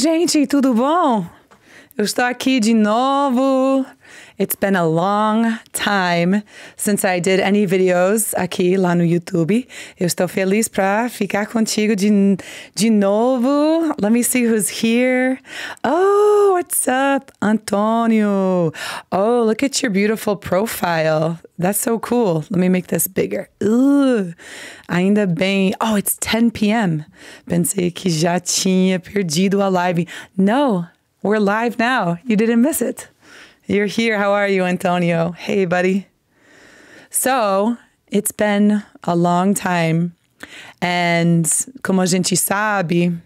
gente, tudo bom? Eu estou aqui de novo It's been a long time since I did any videos aqui lá no YouTube. Eu estou feliz para ficar contigo de, de novo. Let me see who's here. Oh, what's up, Antonio? Oh, look at your beautiful profile. That's so cool. Let me make this bigger. Ooh, ainda bem. Oh, it's 10 p.m. Pensei que já tinha perdido a live. No, we're live now. You didn't miss it. You're here. How are you, Antonio? Hey, buddy. So, it's been a long time. And como a gente sabe,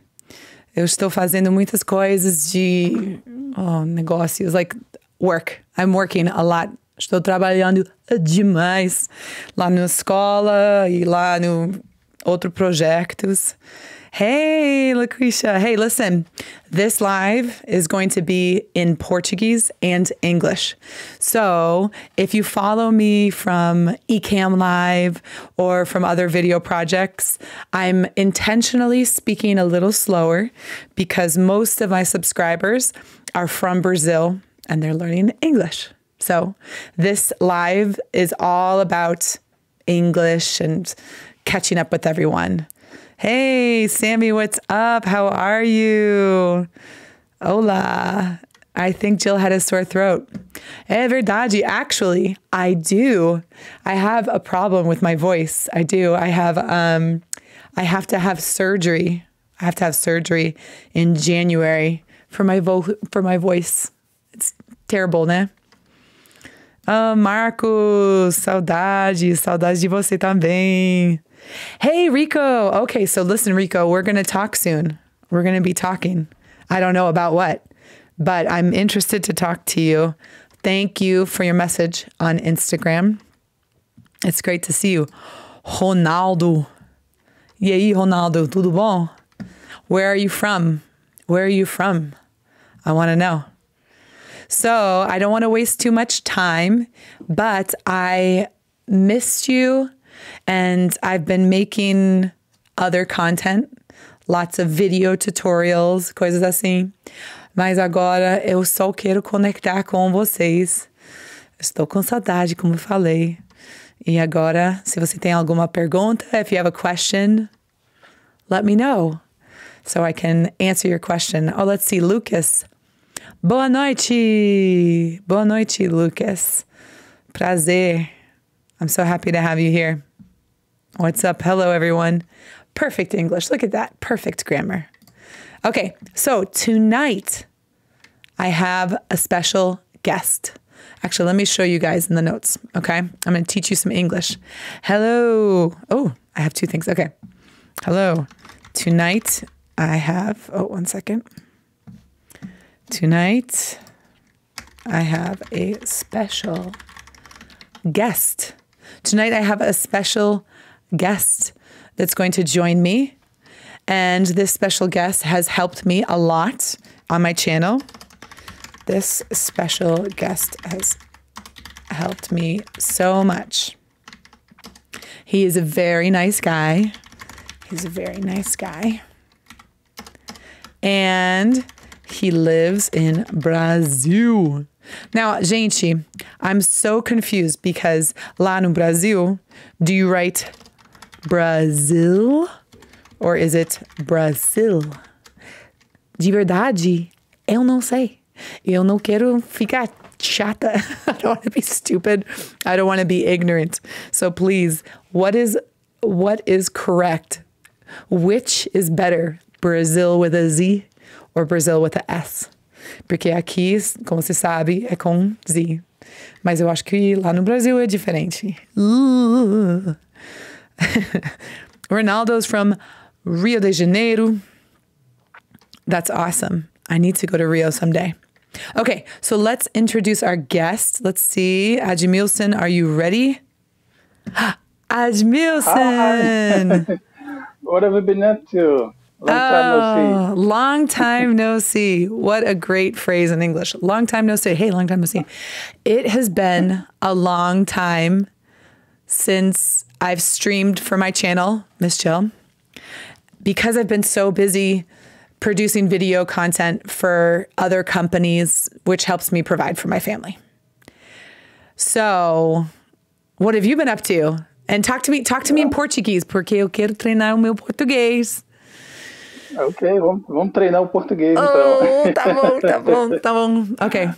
eu estou fazendo muitas coisas de oh, negócios, like work. I'm working a lot. Estou trabalhando demais lá na escola e lá no outro projetos. Hey, Lucretia. Hey, listen, this live is going to be in Portuguese and English. So if you follow me from eCam Live or from other video projects, I'm intentionally speaking a little slower because most of my subscribers are from Brazil and they're learning English. So this live is all about English and catching up with everyone. Hey, Sammy, what's up? How are you? Hola. I think Jill had a sore throat. Eh, verdade. Actually, I do. I have a problem with my voice. I do. I have um I have to have surgery. I have to have surgery in January for my vo- for my voice. It's terrible, né? oh, Marcos, saudade, saudade de você também. Hey, Rico. Okay, so listen, Rico, we're going to talk soon. We're going to be talking. I don't know about what, but I'm interested to talk to you. Thank you for your message on Instagram. It's great to see you. Ronaldo. E aí, Ronaldo, tudo bom? Where are you from? Where are you from? I want to know. So I don't want to waste too much time, but I missed you and I've been making other content, lots of video tutorials, coisas assim. Mas agora eu só quero conectar com vocês. Estou com saudade, como eu falei. E agora, se você tem alguma pergunta, if you have a question, let me know so I can answer your question. Oh, let's see, Lucas. Boa noite. Boa noite, Lucas. Prazer. I'm so happy to have you here. What's up? Hello, everyone. Perfect English. Look at that. Perfect grammar. Okay, so tonight I have a special guest. Actually, let me show you guys in the notes. Okay, I'm going to teach you some English. Hello. Oh, I have two things. Okay. Hello. Tonight I have, oh, one second. Tonight I have a special guest. Tonight I have a special guest that's going to join me. And this special guest has helped me a lot on my channel. This special guest has helped me so much. He is a very nice guy. He's a very nice guy. And he lives in Brazil. Now, gente, I'm so confused because lá no Brasil, do you write Brazil or is it Brazil? De verdade, eu não sei. Eu não quero ficar chata. I don't want to be stupid. I don't want to be ignorant. So please, what is what is correct? Which is better, Brazil with a Z or Brazil with a S? Porque aqui, como se sabe, é com Z. Mas eu acho que lá no Brasil é diferente. Uh. Ronaldo's from Rio de Janeiro. That's awesome. I need to go to Rio someday. Okay, so let's introduce our guest. Let's see. Ajmilson, are you ready? Ajmilson. what have you been up to? Long time oh, no see. Oh, long time no see. What a great phrase in English. Long time no see. Hey, long time no see. It has been a long time since I've streamed for my channel, Miss Jill, because I've been so busy producing video content for other companies, which helps me provide for my family. So, what have you been up to? And talk to me, talk to me in Portuguese, porque eu quero treinar o meu português. Ok, vamos, vamos treinar o português oh, então. Tá bom, tá bom, tá bom. Ok.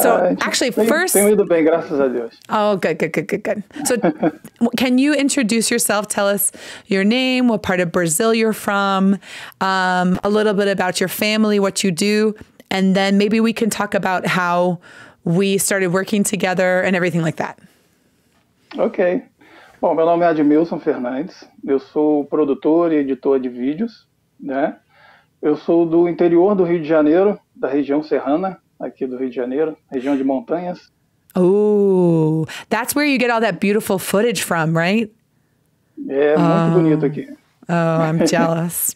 So uh, actually, tem, first. Tenho ido bem, graças a Deus. Oh, good, good, good, good, good. So, can you introduce yourself? Tell us your name, what part of Brazil you're from, um, a little bit about your family, what you do, and then maybe we can talk about how we started working together and everything like that. Ok. Bom, meu nome é Admilson Fernandes. Eu sou produtor e editor de vídeos, né? Eu sou do interior do Rio de Janeiro, da região serrana, aqui do Rio de Janeiro, região de montanhas. Oh, that's where you get all that beautiful footage from, right? É muito oh. bonito aqui. Oh, I'm jealous.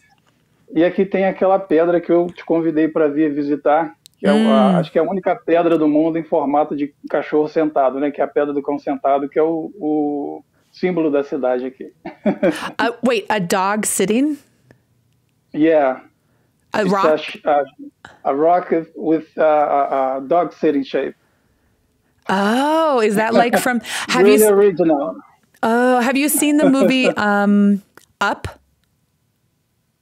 e aqui tem aquela pedra que eu te convidei para vir visitar, que é hum. acho que é a única pedra do mundo em formato de cachorro sentado, né? Que é a pedra do cão sentado, que é o, o símbolo da cidade aqui. uh, wait, a dog sitting? Yeah, a it's rock, a, uh, a rock with, uh, a uh, uh, dog sitting shape. Oh, is that like from? Have really you original? Oh, have you seen the movie um, Up?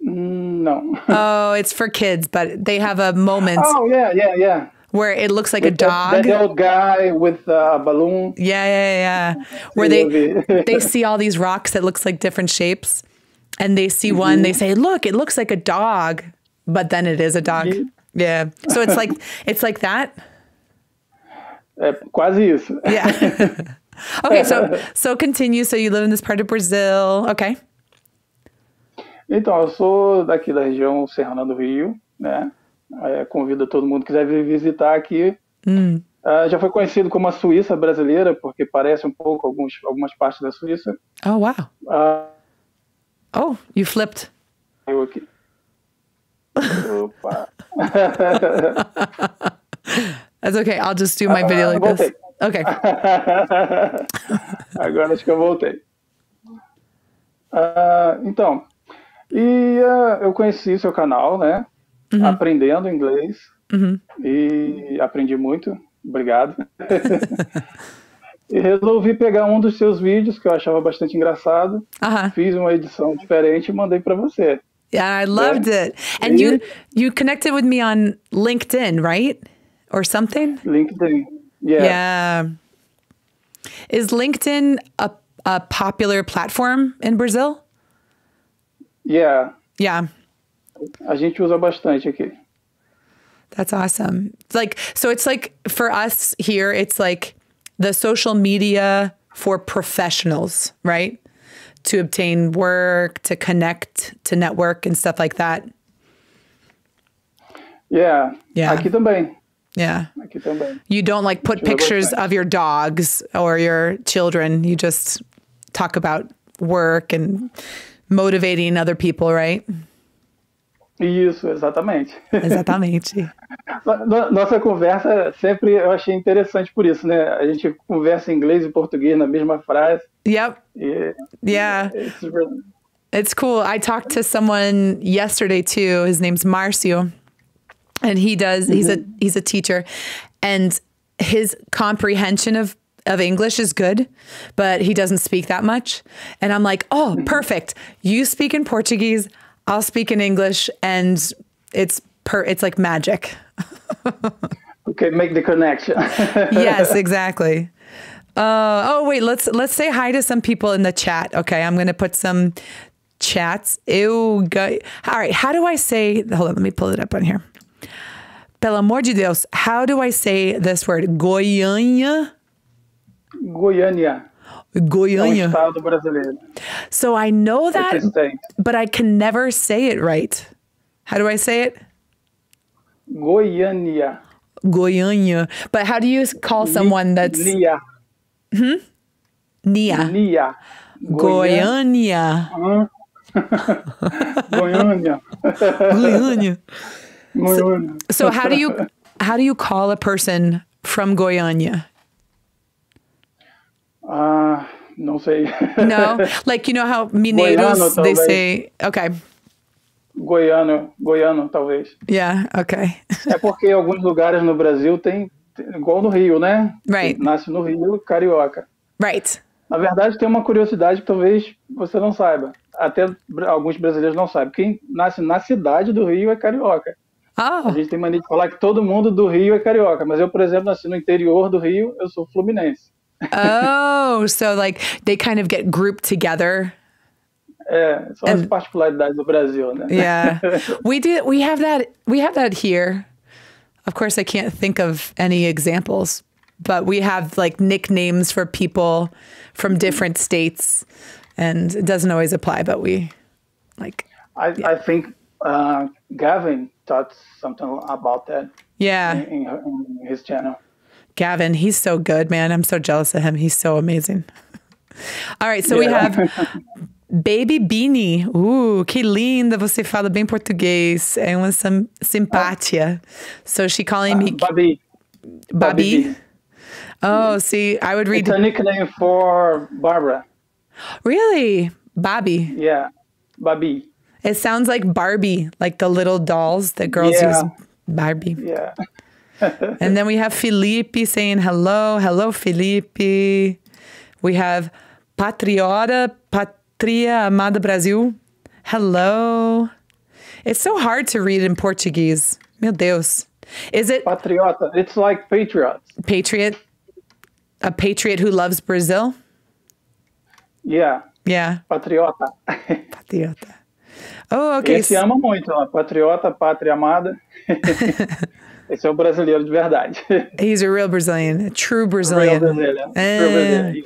Mm, no. oh, it's for kids, but they have a moment. Oh yeah, yeah, yeah. Where it looks like with a dog. The, old guy with a balloon. Yeah, yeah, yeah. Where they they see all these rocks that looks like different shapes, and they see mm -hmm. one. They mm-hmm. say, "Look, it looks like a dog," but then it is a dog. Yeah. So it's like it's like that. É quase isso. Yeah. okay, so so continue. So you live in this part of Brazil. Okay. Então, eu sou daqui da região Serrana do Rio, né? É, convido todo mundo que quiser vir visitar aqui. Hum. Uh, já foi conhecido como a Suíça brasileira, porque parece um pouco alguns, algumas partes da Suíça. Oh, wow. Uh, oh, you flipped. Eu aqui. Opa. That's okay. I'll just do my ah, video like voltei. this. Okay. Agora acho que eu voltei. Uh, então, e uh, eu conheci seu canal, né? Uhum. Aprendendo inglês. Uhum. E aprendi muito. Obrigado. e resolvi pegar um dos seus vídeos que eu achava bastante engraçado. Uhum. Fiz uma edição diferente e mandei para você. Yeah, I loved yeah. it. And yeah. you you connected with me on LinkedIn, right? Or something? LinkedIn. Yeah. Yeah. Is LinkedIn a a popular platform in Brazil? Yeah. Yeah. A gente usa bastante aqui. That's awesome. It's like so it's like for us here it's like the social media for professionals, right? to obtain work, to connect, to network, and stuff like that. Yeah. Yeah. Aquí también. Yeah. Aquí también. You don't like put pictures of your dogs or your children. You just talk about work and motivating other people, right? Isso, exatamente. Exatamente. Nossa conversa sempre eu achei interessante por isso, né? A gente conversa inglês e português na mesma frase. Yep. E, yeah. It's, it's cool. I talked to someone yesterday too. His name's Marcio. And he does he's a mm-hmm. he's a teacher and his comprehension of of English is good, but he doesn't speak that much. And I'm like, "Oh, mm-hmm. perfect. You speak in Portuguese. I'll speak in English and it's per it's like magic. okay, make the connection. yes, exactly. Uh, oh wait, let's let's say hi to some people in the chat. Okay, I'm gonna put some chats. Ew, go. all right. How do I say? Hold on, let me pull it up on here. Pelo amor de Deus, how do I say this word? Goiânia. Goiânia. Goiânia. estado brasileiro. So I know that, but I can never say it right. How do I say it? Goiânia. Goiânia. But how do you call someone that's Nia? Hmm. Nia. Nia. Goiânia. Goiânia. Goiânia. Goiânia. Goiânia. So, so how do you how do you call a person from Goiânia? Ah, uh, não sei. no, like you know how mineiros Goiano, they say. Okay. Goiano, goiano, talvez. Yeah, okay. é porque alguns lugares no Brasil tem, tem igual no Rio, né? Right. Nasce no Rio, carioca. Right. Na verdade, tem uma curiosidade que talvez você não saiba. Até alguns brasileiros não sabem. Quem nasce na cidade do Rio é carioca. Oh. A gente tem mania de falar que todo mundo do Rio é carioca, mas eu, por exemplo, nasci no interior do Rio, eu sou fluminense. oh, so like they kind of get grouped together. Yeah, so as particularidades do Brasil, né? yeah, we do. We have that. We have that here. Of course, I can't think of any examples, but we have like nicknames for people from different states, and it doesn't always apply. But we like. I, yeah. I think uh, Gavin taught something about that. Yeah, in, in, in his channel. Gavin, he's so good, man. I'm so jealous of him. He's so amazing. All right, so yeah. we have Baby Beanie. Ooh, que linda, você fala bem português. É uma simpatia. so she calling me... Uh, Babi. Babi. Babi. Oh, see, I would read... It's a nickname for Barbara. Really? Bobby. Yeah, Bobby. It sounds like Barbie, like the little dolls that girls yeah. use. Barbie. Yeah. and then we have Felipe saying hello. Hello, Felipe. We have Patriota, Patria Amada Brasil. Hello. It's so hard to read in Portuguese. Meu Deus. Is it Patriota? It's like patriot. Patriot? A patriot who loves Brazil? Yeah. Yeah. Patriota. patriota. Oh, okay. Esse ama muito, Patriota, pátria amada. Esse um brasileiro de verdade. He's a real Brazilian, a true Brazilian. Real Brazilian. Uh, eh. true Brazilian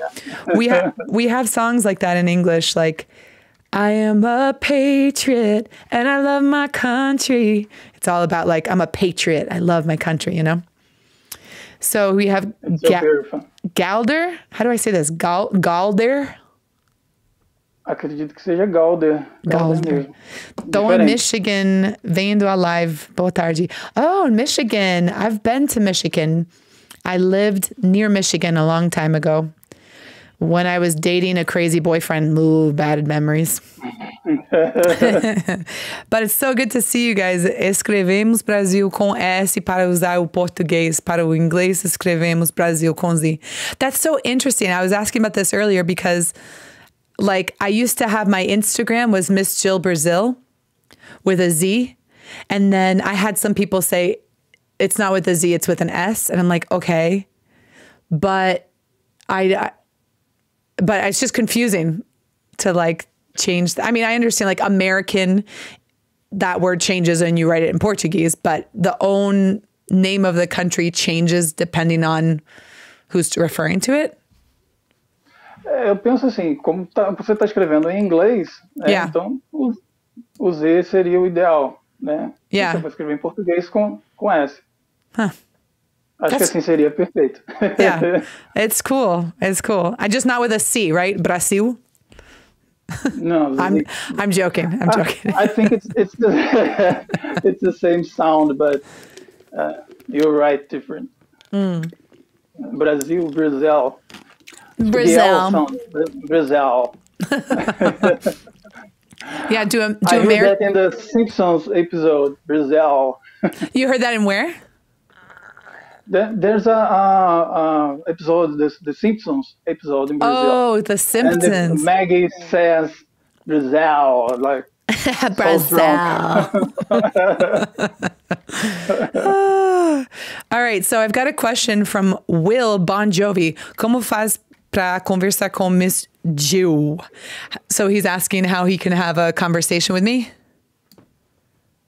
yeah. we have we have songs like that in English, like I am a patriot and I love my country. It's all about like I'm a patriot. I love my country, you know. So we have so Ga- Galder. How do I say this? Gal- Galder. Acredito que seja Galder. Galder. Então, Diferente. Michigan, vendo a live. Boa tarde. Oh, Michigan. I've been to Michigan. I lived near Michigan a long time ago. When I was dating a crazy boyfriend. Ooh, bad memories. But it's so good to see you guys. Escrevemos Brasil com S para usar o português. Para o inglês, escrevemos Brasil com Z. That's so interesting. I was asking about this earlier because... Like I used to have my Instagram was Miss Jill Brazil with a Z. And then I had some people say it's not with a Z, it's with an S. And I'm like, okay. But I, I but it's just confusing to like change. The, I mean, I understand like American, that word changes and you write it in Portuguese, but the own name of the country changes depending on who's referring to it. É, eu penso assim, como tá, você está escrevendo em inglês, né, yeah. então o, o, Z seria o ideal, né? Yeah. Você vai escrever em português com, com S. Huh. Acho That's... que assim seria perfeito. Yeah. It's cool. It's cool. I just not with a C, right? Brasil? No, I'm I'm joking. I'm joking. I, I think it's it's the, it's the same sound, but uh, you're right, different. Mm. Brazil, Brazil. Brazil. Brazil. yeah, do a, do I Amer- heard that in the Simpsons episode, Brazil. you heard that in where? There's a uh, uh, episode, the, the Simpsons episode in Brazil. Oh, the Simpsons. The, Maggie says Brazil, like Brazil. All right, so I've got a question from Will Bon Jovi. ¿Cómo faz para conversar com Miss Jill. So he's asking how he can have a conversation with me.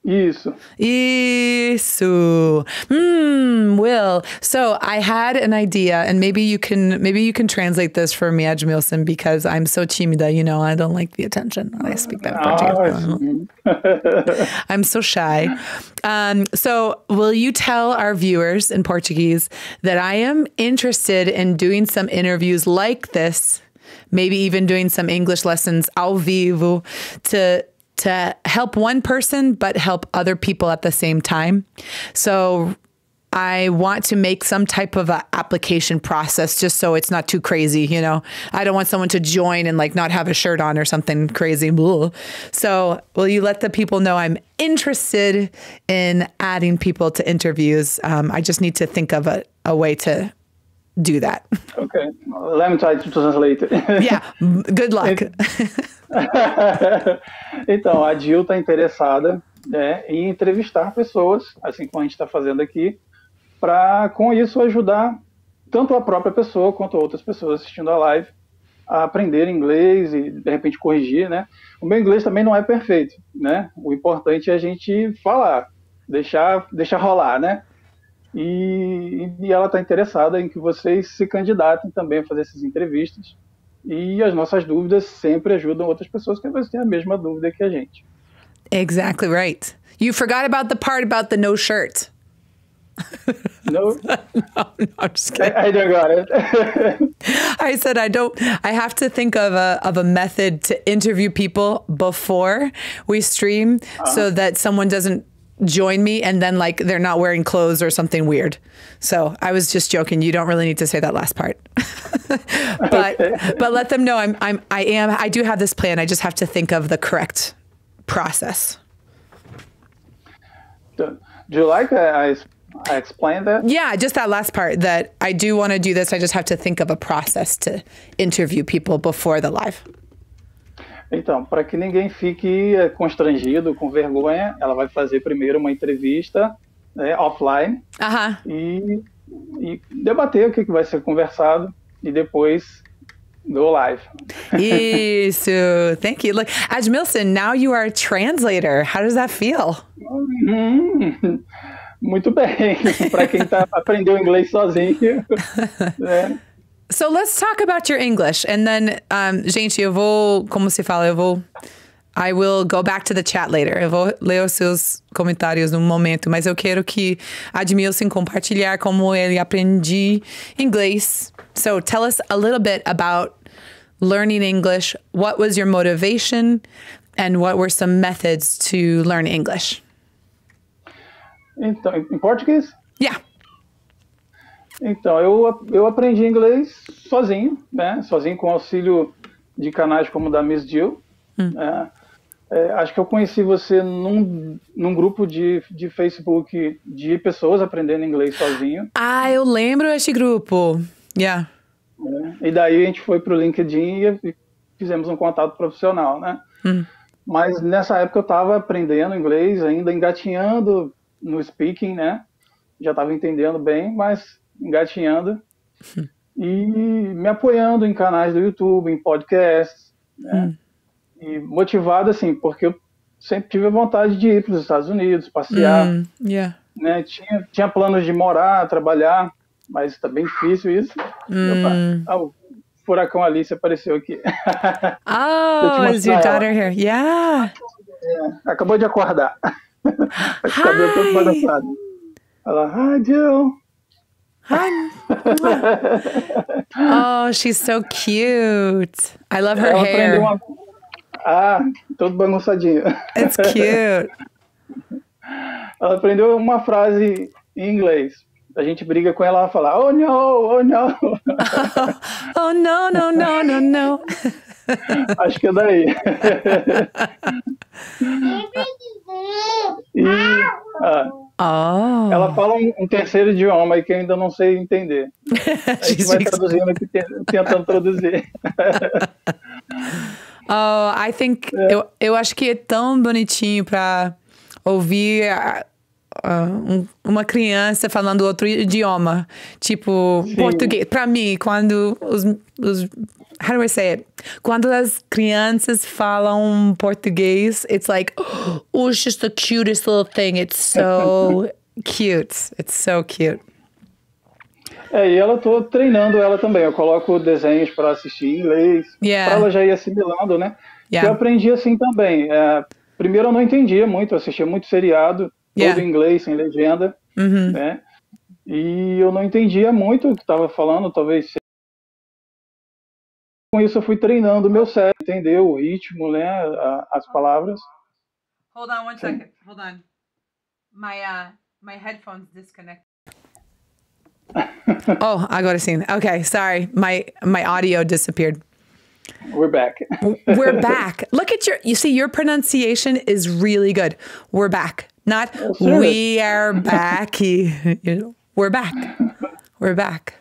Isso. Isso. Hmm, will. So I had an idea, and maybe you can maybe you can translate this for me, Edmilson, because I'm so timida. You know, I don't like the attention when I speak that Portuguese. Ah, I'm so shy. Um, so will you tell our viewers in Portuguese that I am interested in doing some interviews like this? Maybe even doing some English lessons ao vivo to to help one person, but help other people at the same time. So I want to make some type of a application process just so it's not too crazy, you know. I don't want someone to join and like not have a shirt on or something crazy. So, will you let the people know I'm interested in adding people to interviews? Um, I just need to think of a, a way to do that. Okay, let me try to translate. yeah, good luck. então, a Jill está interessada né, em entrevistar pessoas, assim como a gente está fazendo aqui, para com isso ajudar tanto a própria pessoa quanto outras pessoas assistindo a live a aprender inglês e de repente corrigir, né? O meu inglês também não é perfeito, né? O importante é a gente falar, deixar, deixar rolar, né? E, e ela está interessada em que vocês se candidatem também a fazer essas entrevistas. E as nossas dúvidas sempre ajudam outras pessoas que às têm a mesma dúvida que a gente. Exactly right. You forgot about the part about the no shirt. No. no, no, I'm just kidding. I, I don't got it. I said I don't. I have to think of a of a method to interview people before we stream, uh -huh. so that someone doesn't join me and then like they're not wearing clothes or something weird. So I was just joking. You don't really need to say that last part. but okay. but let them know I'm I'm I am I do have this plan. I just have to think of the correct process. Do, do you like that I I explained that? Yeah, just that last part that I do want to do this. I just have to think of a process to interview people before the live. Então, para que ninguém fique eh, constrangido, com vergonha, ela vai fazer primeiro uma entrevista né, offline Aham. e, e debater o que, que vai ser conversado e depois go live. Isso. Thank you. Look, now you are a translator. How does that feel? Hum, muito bem. Para quem tá, aprendeu inglês sozinho. Né? So let's talk about your English, and then, um, gente, eu vou, como se fala, eu vou, I will go back to the chat later. Eu vou ler os seus comentários num momento, mas eu quero que Admilson compartilhar como ele aprendi inglês. So tell us a little bit about learning English. What was your motivation, and what were some methods to learn English? Então, in Portuguese? Yeah. Então, eu, eu aprendi inglês sozinho, né? Sozinho com auxílio de canais como o da Miss Jill. Hum. Né? É, acho que eu conheci você num, num grupo de, de Facebook de pessoas aprendendo inglês sozinho. Ah, eu lembro este grupo. Yeah. É, e daí a gente foi pro LinkedIn e fizemos um contato profissional, né? Hum. Mas nessa época eu estava aprendendo inglês, ainda engatinhando no speaking, né? Já estava entendendo bem, mas engatinhando hum. e me apoiando em canais do YouTube, em podcasts, né? Hum. E motivado assim, porque eu sempre tive a vontade de ir para os Estados Unidos, passear, hum. yeah. né? Tinha tinha planos de morar, trabalhar, mas está bem difícil isso. Hum. Ah, Opa, furacão Alice apareceu aqui. Oh, is your daughter ela. here? Yeah. É, acabou de acordar. Hi. Cabelo todo bagunçado. Ela, hi, Jill oh, she's so cute. I love her Ela hair. Uma... Ah, todo bagunçadinho. It's cute. Ela aprendeu uma frase em inglês. A gente briga com ela, ela fala, oh no, oh no. oh, oh no, no, no, no, no. Acho que é daí. e, ah, Oh. Ela fala um, um, terceiro idioma aí que eu ainda não sei entender. A gente vai traduzindo aqui, tentando traduzir. oh, I think. É. Eu, eu acho que é tão bonitinho para ouvir ah, um, uma criança falando outro idioma, tipo Sim. português. Para mim, quando os, os how do I say it? Quando as crianças falam português, it's like, oh, it's just the cutest little thing. It's so cute. It's so cute. É, e ela tô treinando ela também. Eu coloco desenhos para assistir em inglês, yeah. ela já ir assimilando, né? Yeah. Eu aprendi assim também. É, primeiro eu não entendia muito, assistia muito seriado yeah. todo em inglês, sem legenda, uhum. né? E eu não entendia muito o que estava falando, talvez. Com isso eu fui treinando o meu cérebro, entendeu? O ritmo, né? as palavras. Hold on one second. Hold on. My, uh, my headphones disconnected. oh, agora sim. Okay, sorry. My my audio disappeared. We're back. We're back. Look at your you see your pronunciation is really good. We're back. Not oh, we are back. you know, we're back. We're back.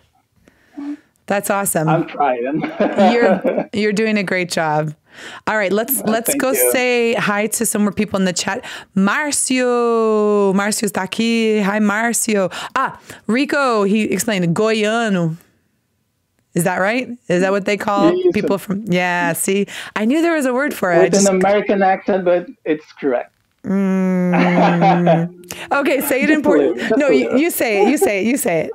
That's awesome. I'm trying. you're you're doing a great job. All right, let's oh, let's go you. say hi to some more people in the chat. Marcio, Marcio está aqui. Hi, Marcio. Ah, Rico. He explained Goiano. Is that right? Is that what they call people from? Yeah. See, I knew there was a word for it. With an American accent, but it's correct. Mm. Okay, say it in Portuguese. No, you, you, say it. You say it. You say it.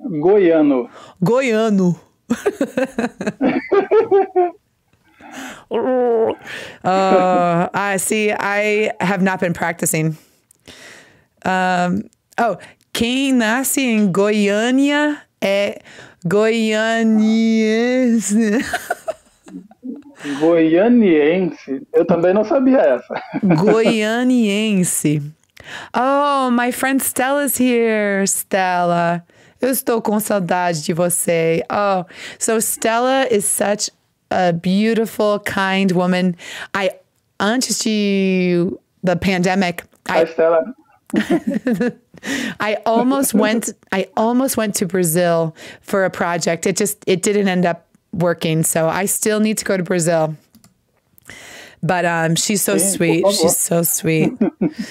Goiano. Goiano. uh, I see. I have not been practicing. Um, oh, quem nasce em Goiânia é goianiense. Goianiense. Eu também não sabia essa. Goianiense. Oh, my friend Stella is here, Stella. Eu estou com saudade de você. Oh, so Stella is such a beautiful, kind woman. I antes de the pandemic. Hi, I, Stella. I almost went I almost went to Brazil for a project. It just it didn't end up working. So I still need to go to Brazil. But um, she's so sweet. She's so sweet.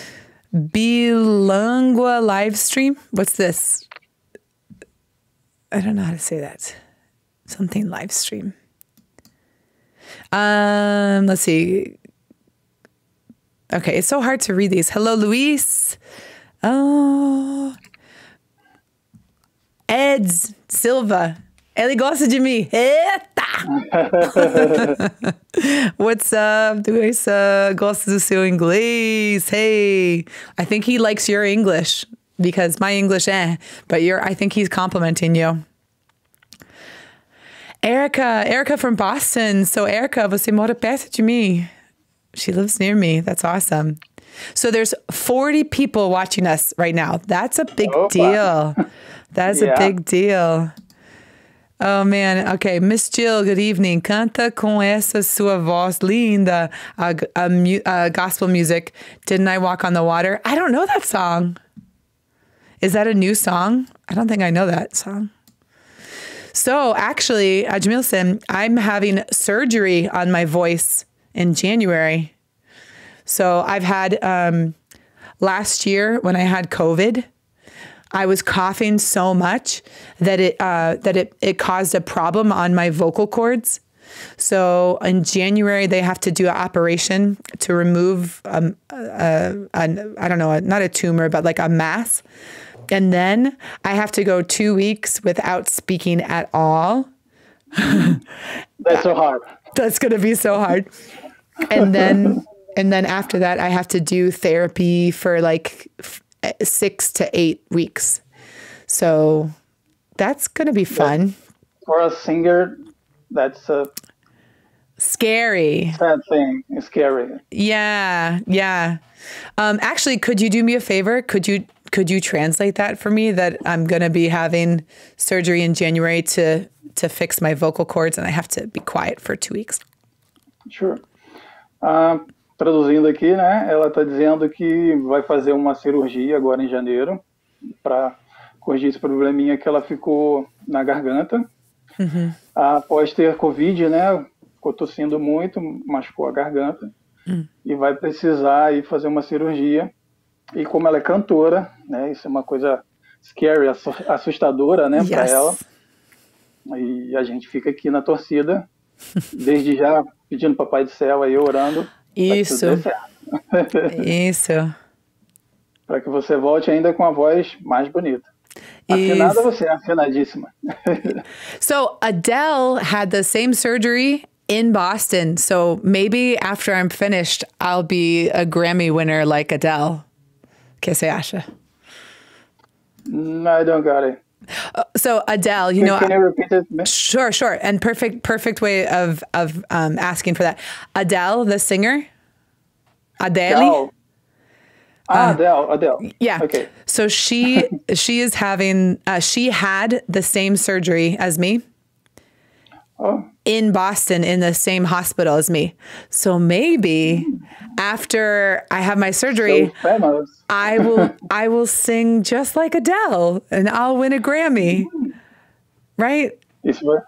Bilingua live stream. What's this? I don't know how to say that. Something live stream. Um, let's see. Okay, it's so hard to read these. Hello, Luis. Oh, Eds Silva. Ele gosta de mim. Eita! What's up, Duessa? Gosta do seu inglês. Hey, I think he likes your English because my English, eh, but you're, I think he's complimenting you. Erica, Erica from Boston. So, Erica, você mora perto de mim. She lives near me. That's awesome. So there's 40 people watching us right now. That's a big deal. That's yeah. a big deal. Oh, man. Ok. Miss Jill, good evening. Canta com essa sua voz linda, uh, uh, mu uh, gospel music. Didn't I Walk on the Water? I don't know that song. Is that a new song? I don't think I know that song. So, actually, uh, I'm having surgery on my voice in January. So, I've had um, last year when I had COVID I was coughing so much that it uh, that it it caused a problem on my vocal cords. So in January they have to do an operation to remove um uh, a, I don't know a, not a tumor but like a mass, and then I have to go two weeks without speaking at all. That's so hard. That's gonna be so hard. And then and then after that I have to do therapy for like six to eight weeks. So that's going to be fun. For a singer, that's a scary sad thing. It's scary. Yeah, yeah. Um, actually, could you do me a favor? Could you could you translate that for me? That I'm going to be having surgery in January to to fix my vocal cords, and I have to be quiet for two weeks. Sure. Um, traduzindo aqui, né? Ela está dizendo que vai fazer uma cirurgia agora em janeiro para corrigir esse probleminha que ela ficou na garganta. Uhum. Após ter Covid, né? Ficou tossindo muito, machucou a garganta. Uhum. E vai precisar aí fazer uma cirurgia. E como ela é cantora, né? Isso é uma coisa scary, assustadora, né? Yes. Para ela. E a gente fica aqui na torcida. Desde já pedindo Papai do Céu aí, orando Isso. Isso. Para que você volte ainda com a voz mais bonita. Afinada você, afinadíssima. so Adele had the same surgery in Boston. So maybe after I'm finished, I'll be a Grammy winner like Adele. Que se acha? No, I don't got it. Uh, so Adele, you know, it, sure, sure, and perfect, perfect way of of um, asking for that. Adele, the singer, Adele. Oh. Ah, uh, Adele, Adele. Yeah. Okay. So she she is having uh, she had the same surgery as me in Boston in the same hospital as me. So maybe mm. after I have my surgery, so I will I will sing just like Adele and I'll win a Grammy. Mm. Right? Isso vai,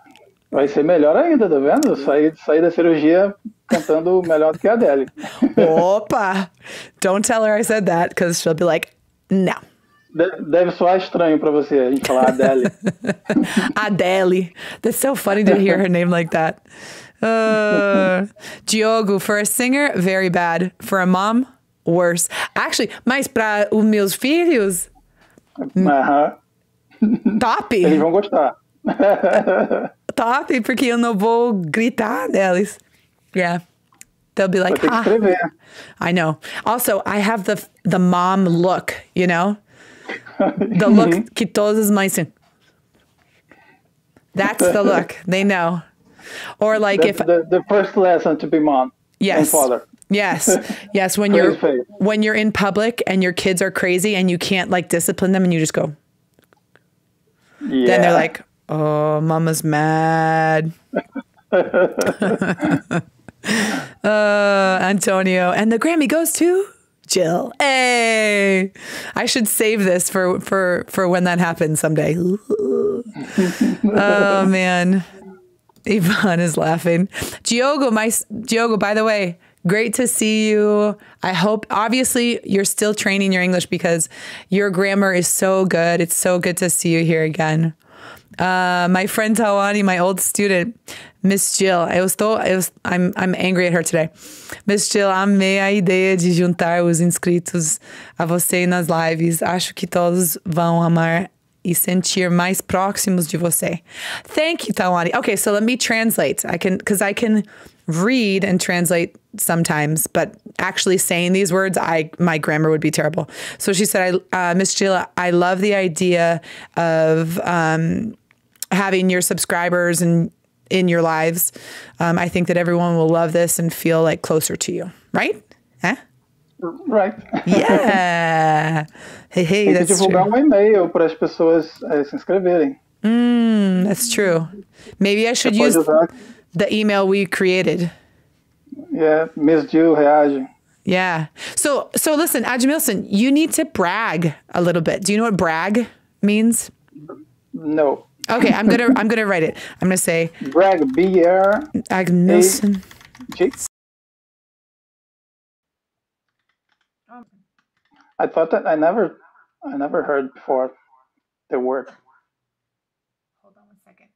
vai ser melhor ainda, tá vendo? Sair, sair da cirurgia cantando melhor do que a Adele. Opa! Don't tell her I said that because she'll be like, no. Deve soar estranho pra você a gente falar Adele. Adele. That's so funny to hear her name like that. Uh, Diogo, for a singer, very bad. For a mom, worse. Actually, mas para os meus filhos. Uh -huh. Top! Eles vão gostar. Top, porque eu não vou gritar deles. Yeah. they'll be like, ah. I know. Also, I have the the mom look, you know. the mm-hmm. look is my meisen. That's the look. They know. Or like if the, the, first lesson to be mom. Yes. father. Yes. Yes. When you're faith. when you're in public and your kids are crazy and you can't like discipline them and you just go. Yeah. Then they're like, Oh, mama's mad. uh, Antonio. And the Grammy goes to Jill. Hey, I should save this for for for when that happens someday. oh man, Yvonne is laughing. Diogo, my Diogo. By the way, great to see you. I hope, obviously, you're still training your English because your grammar is so good. It's so good to see you here again. Uh, my friend Tawani, my old student, Miss Jill, eu estou, eu, I'm, I'm angry at her today. Miss Jill, amei a ideia de juntar os inscritos a você nas lives. Acho que todos vão amar e sentir mais próximos de você. Thank you, Tawani. Okay, so let me translate. I can, because I can read and translate sometimes, but actually saying these words, I my grammar would be terrible. So she said, "I uh, Miss Jill, I love the idea of um, having your subscribers and in your lives. Um, I think that everyone will love this and feel like closer to you, right? Huh? Right. Yeah. hey, hey, Tem that's true. um e para as pessoas é, eh, se inscreverem. Mm, that's true. Maybe I should use the email we created. Yeah, miss Jill Reage. Yeah. So so listen, Adjamilson, you need to brag a little bit. Do you know what brag means? No. Okay, I'm gonna I'm gonna write it. I'm gonna say Greg B R Agnussen. I thought that I never I never heard before the word. Hold on one second.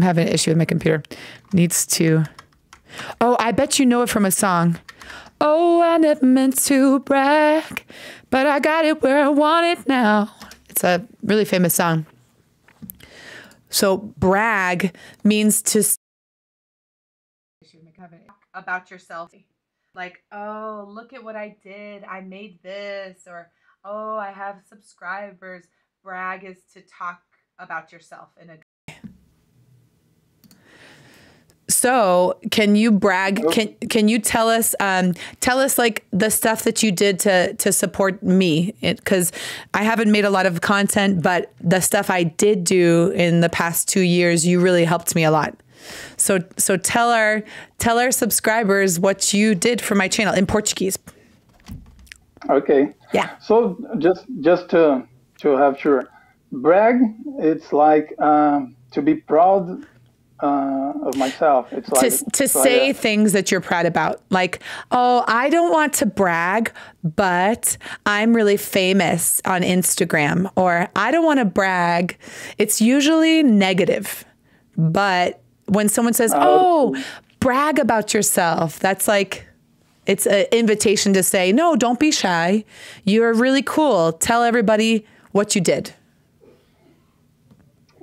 I'm having an issue with my computer. Needs to Oh, I bet you know it from a song. Oh, I never meant to brag, but I got it where I want it now. It's a really famous song. So brag means to about yourself. Like, oh, look at what I did. I made this or oh, I have subscribers. Brag is to talk about yourself in a so, can you brag? Can can you tell us um, tell us like the stuff that you did to to support me? Because I haven't made a lot of content, but the stuff I did do in the past two years, you really helped me a lot. So so tell our tell our subscribers what you did for my channel in Portuguese. Okay. Yeah. So just just to to have sure, brag. It's like um, to be proud uh, of myself. It's like to, to say things that you're proud about, like, oh, I don't want to brag, but I'm really famous on Instagram, or I don't want to brag. It's usually negative, but when someone says, oh, oh brag about yourself, that's like. It's an invitation to say, no, don't be shy. You're really cool. Tell everybody what you did.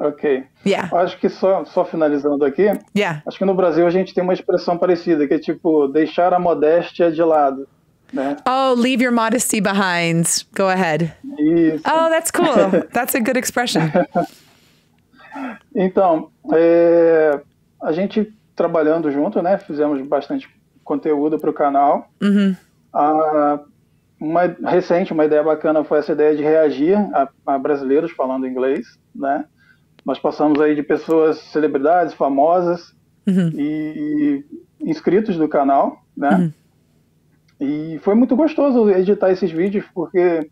Ok. Yeah. Acho que só, só finalizando aqui, yeah. acho que no Brasil a gente tem uma expressão parecida, que é tipo, deixar a modéstia de lado. Né? Oh, leave your modesty behind. Go ahead. Isso. Oh, that's cool. that's a good expression. então, é, a gente trabalhando junto, né? Fizemos bastante conteúdo para o canal. Uhum. Ah, uma recente, uma ideia bacana foi essa ideia de reagir a, a brasileiros falando inglês, né? Nós passamos aí de pessoas, celebridades famosas uhum. e, e, inscritos do canal, né? Uhum. E foi muito gostoso editar esses vídeos, porque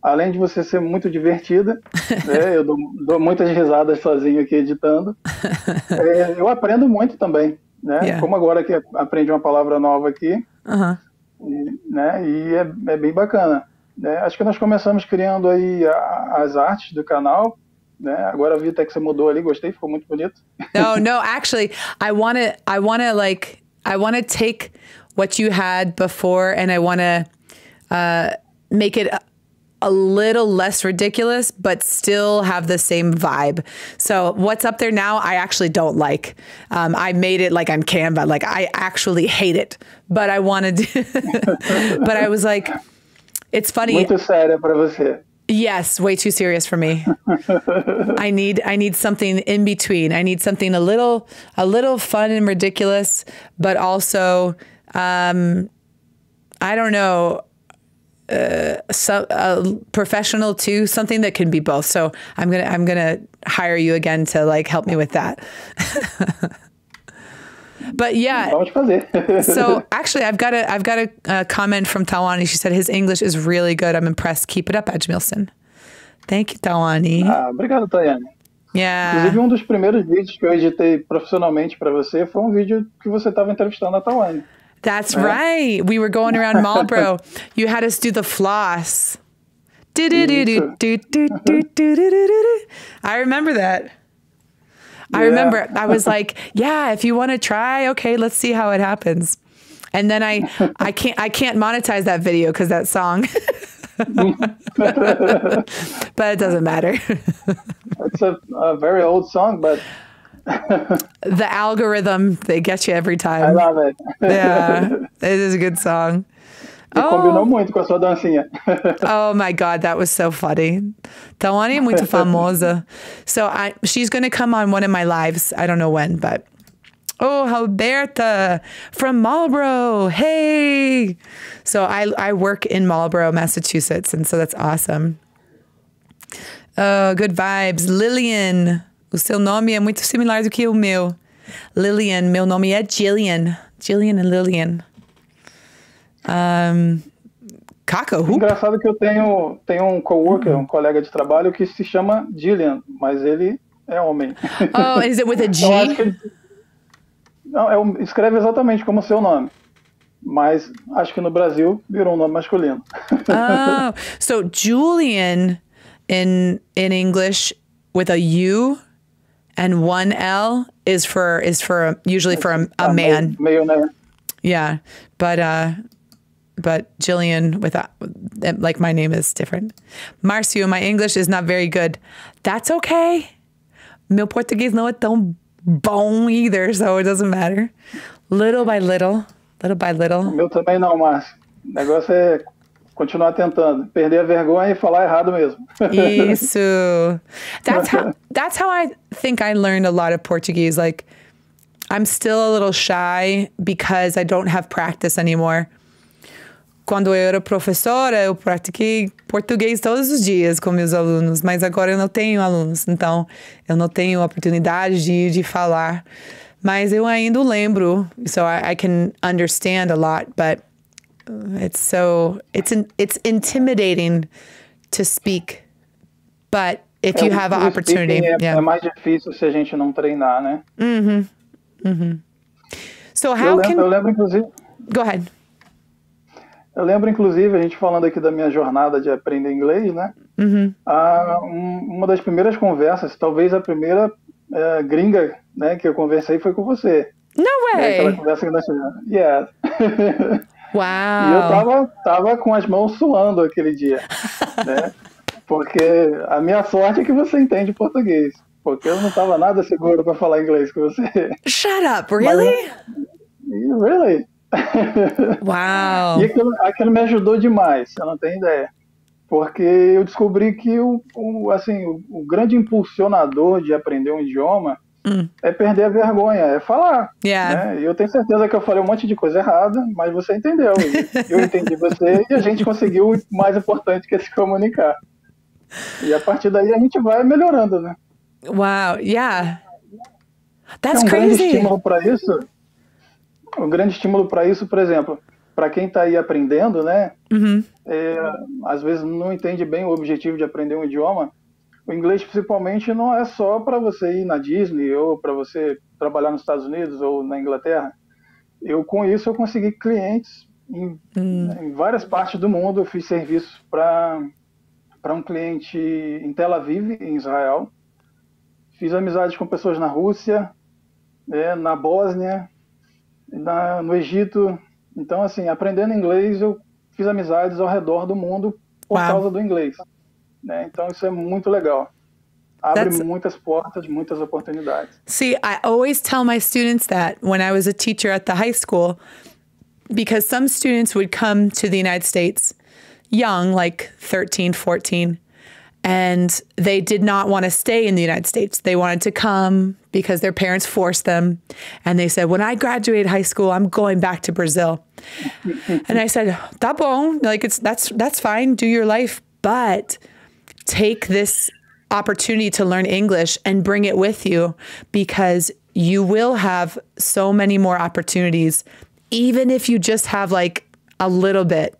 além de você ser muito divertida, né, eu dou, dou, muitas risadas sozinho aqui editando, é, eu aprendo muito também, né? Yeah. Como agora que aprendi uma palavra nova aqui, uhum. e, né? E é, é bem bacana. Né? Acho que nós começamos criando aí a, as artes do canal Né? Agora vi até que você mudou ali, gostei, ficou muito bonito. No, no, actually, I want to I want to like I want to take what you had before and I want to uh, make it a, little less ridiculous, but still have the same vibe. So what's up there now, I actually don't like. Um, I made it like on Canva, like I actually hate it, but I wanted, but I was like, it's funny. Muito você. Yes, way too serious for me. I need I need something in between. I need something a little a little fun and ridiculous, but also um, I don't know uh, so, uh, professional too, something that can be both. So I'm gonna I'm gonna hire you again to like help me with that. But yeah. so actually, I've got a I've got a, uh, comment from Tawani. She said his English is really good. I'm impressed. Keep it up, Edmilson. Thank you, Tawani. Ah, obrigado, Tayane. Yeah. Inclusive, um dos primeiros vídeos que eu editei profissionalmente para você foi um vídeo que você estava entrevistando a Tawane. That's né? right. We were going around Marlboro. you had us do the floss. I remember that. I remember I was like, yeah, if you want to try, okay, let's see how it happens. And then I I can't I can't monetize that video cuz that song. but it doesn't matter. it's a, a very old song, but the algorithm they get you every time. I love it. yeah, it is a good song. E oh. combinou muito com a sua dancinha. oh my God, that was so funny. Tawani é muito famosa. so I, she's going to come on one of my lives. I don't know when, but. Oh, Alberta from Marlboro. Hey. So I, I work in Marlboro, Massachusetts. And so that's awesome. Oh, good vibes. Lillian. O seu nome é muito similar do que o meu. Lillian, meu nome é Jillian. Jillian and Lillian. Um, Caca Engraçado que eu tenho, tenho um coworker, um colega de trabalho que se chama Dillian, mas ele é homem. Oh, is it with a G? ele, não, é um, escreve exatamente como seu nome. Mas acho que no Brasil virou um nome masculino. Oh, so Julian in in English with a U and one L is for is for usually for a, a man. meio, né? Yeah, but uh but Jillian with uh, like my name is different. Marcio, my English is not very good. That's okay. Meu português não é tão bom either, so it doesn't matter. Little by little, little by little. meu também não, Márcio. O negócio é continuar tentando, perder a vergonha e falar errado mesmo. Isso. That's how that's how I think I learned a lot of Portuguese like I'm still a little shy because I don't have practice anymore. quando eu era professora, eu pratiquei português todos os dias com meus alunos, mas agora eu não tenho alunos, então eu não tenho oportunidade de, de falar. Mas eu ainda lembro, so I, I can understand a lot, but it's so it's an, it's intimidating to speak, but if you é, have an opportunity, é, yeah. é mais difícil se a gente não treinar, né? Uhum. -huh. Uhum. So how eu lembro, can eu lembro inclusive Go ahead. Eu lembro, inclusive, a gente falando aqui da minha jornada de aprender inglês, né? Uhum. um, uma das primeiras conversas, talvez a primeira é, gringa né, que eu conversei foi com você. Não é? Aquela conversa que nós tivemos. Yeah. Uau! e eu tava, tava com as mãos suando aquele dia, né? Porque a minha sorte é que você entende português. Porque eu não tava nada seguro para falar inglês com você. Shut up, really? Mas, really? Uau! e aquilo, aquilo, me ajudou demais, eu não tenho ideia. Porque eu descobri que o, o assim, o, o, grande impulsionador de aprender um idioma hum. é perder a vergonha, é falar. Yeah. Né? E eu tenho certeza que eu falei um monte de coisa errada, mas você entendeu. eu entendi você e a gente conseguiu o mais importante que é se comunicar. E a partir daí a gente vai melhorando, né? Wow, yeah. That's é um crazy. grande estímulo isso um grande estímulo para isso, por exemplo, para quem está aí aprendendo, né? Uhum. É, às vezes não entende bem o objetivo de aprender um idioma. O inglês, principalmente, não é só para você ir na Disney ou para você trabalhar nos Estados Unidos ou na Inglaterra. Eu, com isso, eu consegui clientes em, hum. né, em várias partes do mundo. Eu fiz serviços para um cliente em Tel Aviv, em Israel. Fiz amizade com pessoas na Rússia, é, na Bósnia, na, no Egito. Então, assim, aprendendo inglês, eu fiz amizades ao redor do mundo por causa do inglês. Né? Então, isso é muito legal. abre That's... muitas portas, muitas oportunidades. See, I always tell my students that when I was a teacher at the high school, because some students would come to the United States young, like 13, 14, And they did not want to stay in the United States. They wanted to come because their parents forced them. And they said, When I graduate high school, I'm going back to Brazil. and I said, Tá bom. Like, it's, that's, that's fine. Do your life. But take this opportunity to learn English and bring it with you because you will have so many more opportunities, even if you just have like a little bit.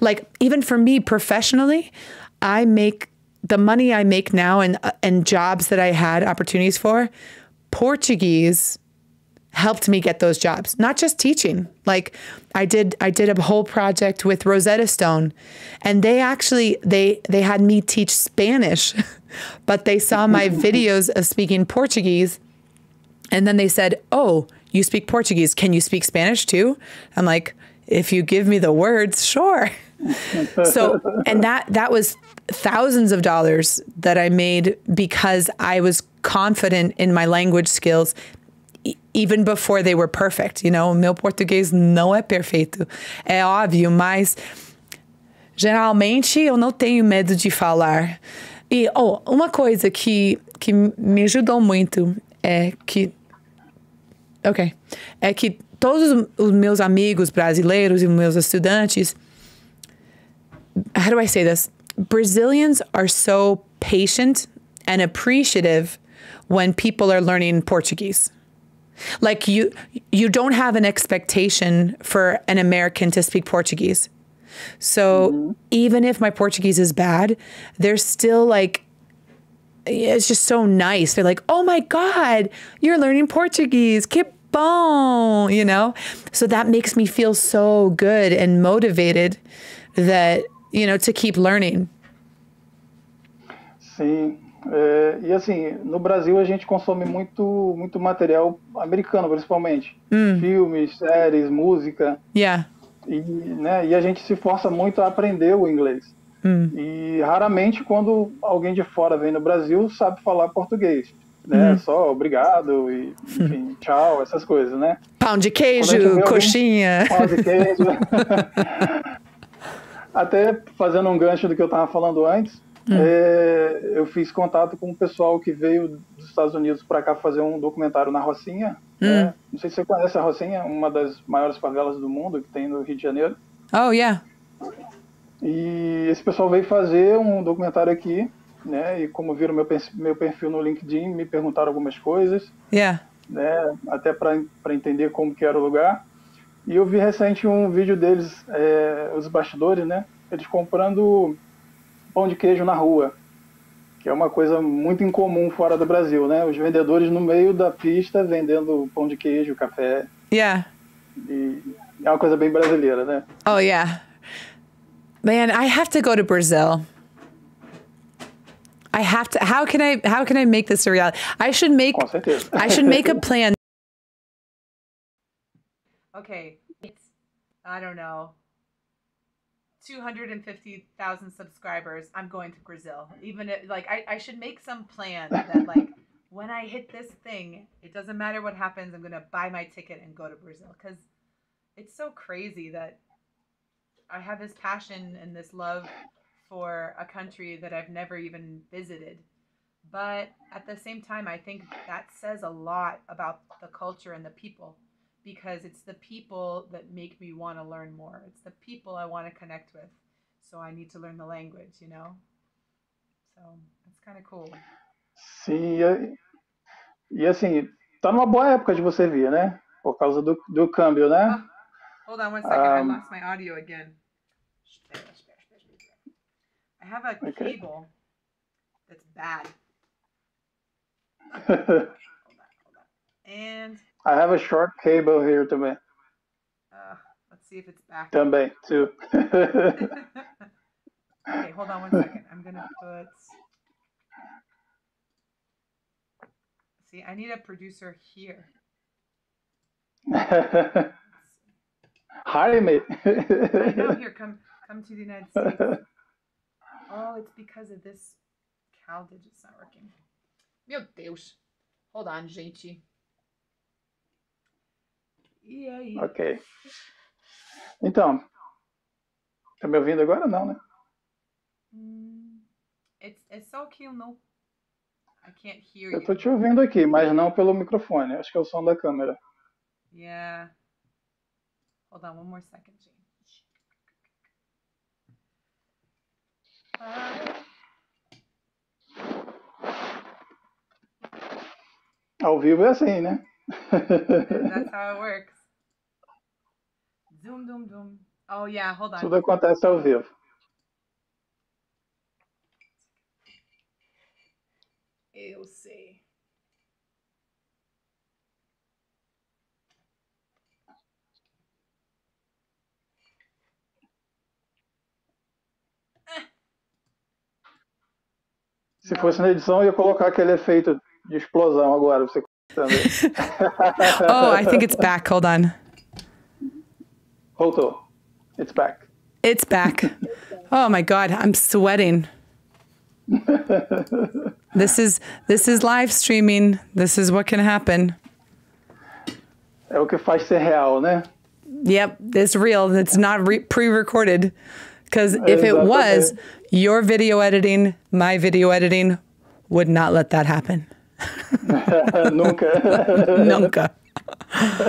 Like, even for me professionally, I make the money I make now and uh, and jobs that I had opportunities for, Portuguese helped me get those jobs. Not just teaching. Like I did I did a whole project with Rosetta Stone and they actually they they had me teach Spanish, but they saw my videos of speaking Portuguese and then they said, "Oh, you speak Portuguese. Can you speak Spanish too?" I'm like, "If you give me the words, sure." so, and that that was thousands of dollars that I made because I was confident in my language skills even before they were perfect. You know, meu português não é perfeito. É óbvio, mas geralmente eu não tenho medo de falar. E oh, uma coisa que, que me ajudou muito é que. Ok. É que todos os meus amigos brasileiros e meus estudantes. How do I say this? Brazilians are so patient and appreciative when people are learning Portuguese. Like you you don't have an expectation for an American to speak Portuguese. So mm -hmm. even if my Portuguese is bad, they're still like it's just so nice. They're like, "Oh my god, you're learning Portuguese. Que bom," you know? So that makes me feel so good and motivated that you know, to keep learning. Sim, é, e assim, no Brasil a gente consome muito, muito material americano, principalmente. Mm. Filmes, séries, música. Yeah. E, né, e a gente se força muito a aprender o inglês. Mm. E raramente quando alguém de fora vem no Brasil sabe falar português. Né? Mm. Só obrigado e enfim, tchau, essas coisas, né? Pão de queijo, coxinha. Algum... Pão de queijo. Até fazendo um gancho do que eu estava falando antes, hum. é, eu fiz contato com o um pessoal que veio dos Estados Unidos para cá fazer um documentário na Rocinha. Hum. É, não sei se você conhece a Rocinha, uma das maiores favelas do mundo que tem no Rio de Janeiro. Oh, yeah. E esse pessoal veio fazer um documentário aqui, né? E como viram meu, meu perfil no LinkedIn, me perguntaram algumas coisas. Yeah. Né, até para entender como que era o lugar. E eu vi recente um vídeo deles, é, os bastidores, né? Eles comprando pão de queijo na rua, que é uma coisa muito incomum fora do Brasil, né? Os vendedores no meio da pista vendendo pão de queijo, café. Yeah. E é uma coisa bem brasileira, né? Oh, yeah. Man, I have to go to Brazil. I have to. How can I? How can I make this a reality? I should make. I should make a plan. okay, it's I don't know, 250,000 subscribers, I'm going to Brazil. Even if, like, I, I should make some plan that, like, when I hit this thing, it doesn't matter what happens, I'm going to buy my ticket and go to Brazil. Because it's so crazy that I have this passion and this love for a country that I've never even visited. But at the same time, I think that says a lot about the culture and the people because it's the people that make me want to learn more. It's the people I want to connect with. So I need to learn the language, you know? So it's kind of cool. Sim, e, e, assim, tá numa boa época de você vir, né? Por causa do, do câmbio, né? Oh, hold on one second, um, I lost my audio again. I have a okay. cable that's bad. hold on, hold on. And. I have a short cable here também. Uh, let's see if it's back. Dumbay, too. okay, hold on one second. I'm going to put. See, I need a producer here. Hi, mate. I know. Here, come, come to the United States. Oh, it's because of this Cal digit's not working. Meu Deus. Hold on, gente. E aí? Ok. Então, tá me ouvindo agora ou não, né? Hum, só que eu não. I can't hear you. Eu tô te ouvindo aqui, mas não pelo microfone. Acho que é o som da câmera. Yeah. Hold on one more second, Jane. Ao vivo é assim, né? That's how it works. Oh, yeah, hold on. Tudo acontece ao vivo. Eu sei. Se fosse na edição, eu ia colocar aquele efeito de explosão agora. Você... oh, I think it's back. Hold on. Hoto, It's back. It's back. oh my god, I'm sweating. this is this is live streaming. This is what can happen. É o que faz ser real, né? Yep, it's real. It's not re pre-recorded. Because if it was, your video editing, my video editing would not let that happen. Nunca. Nunca.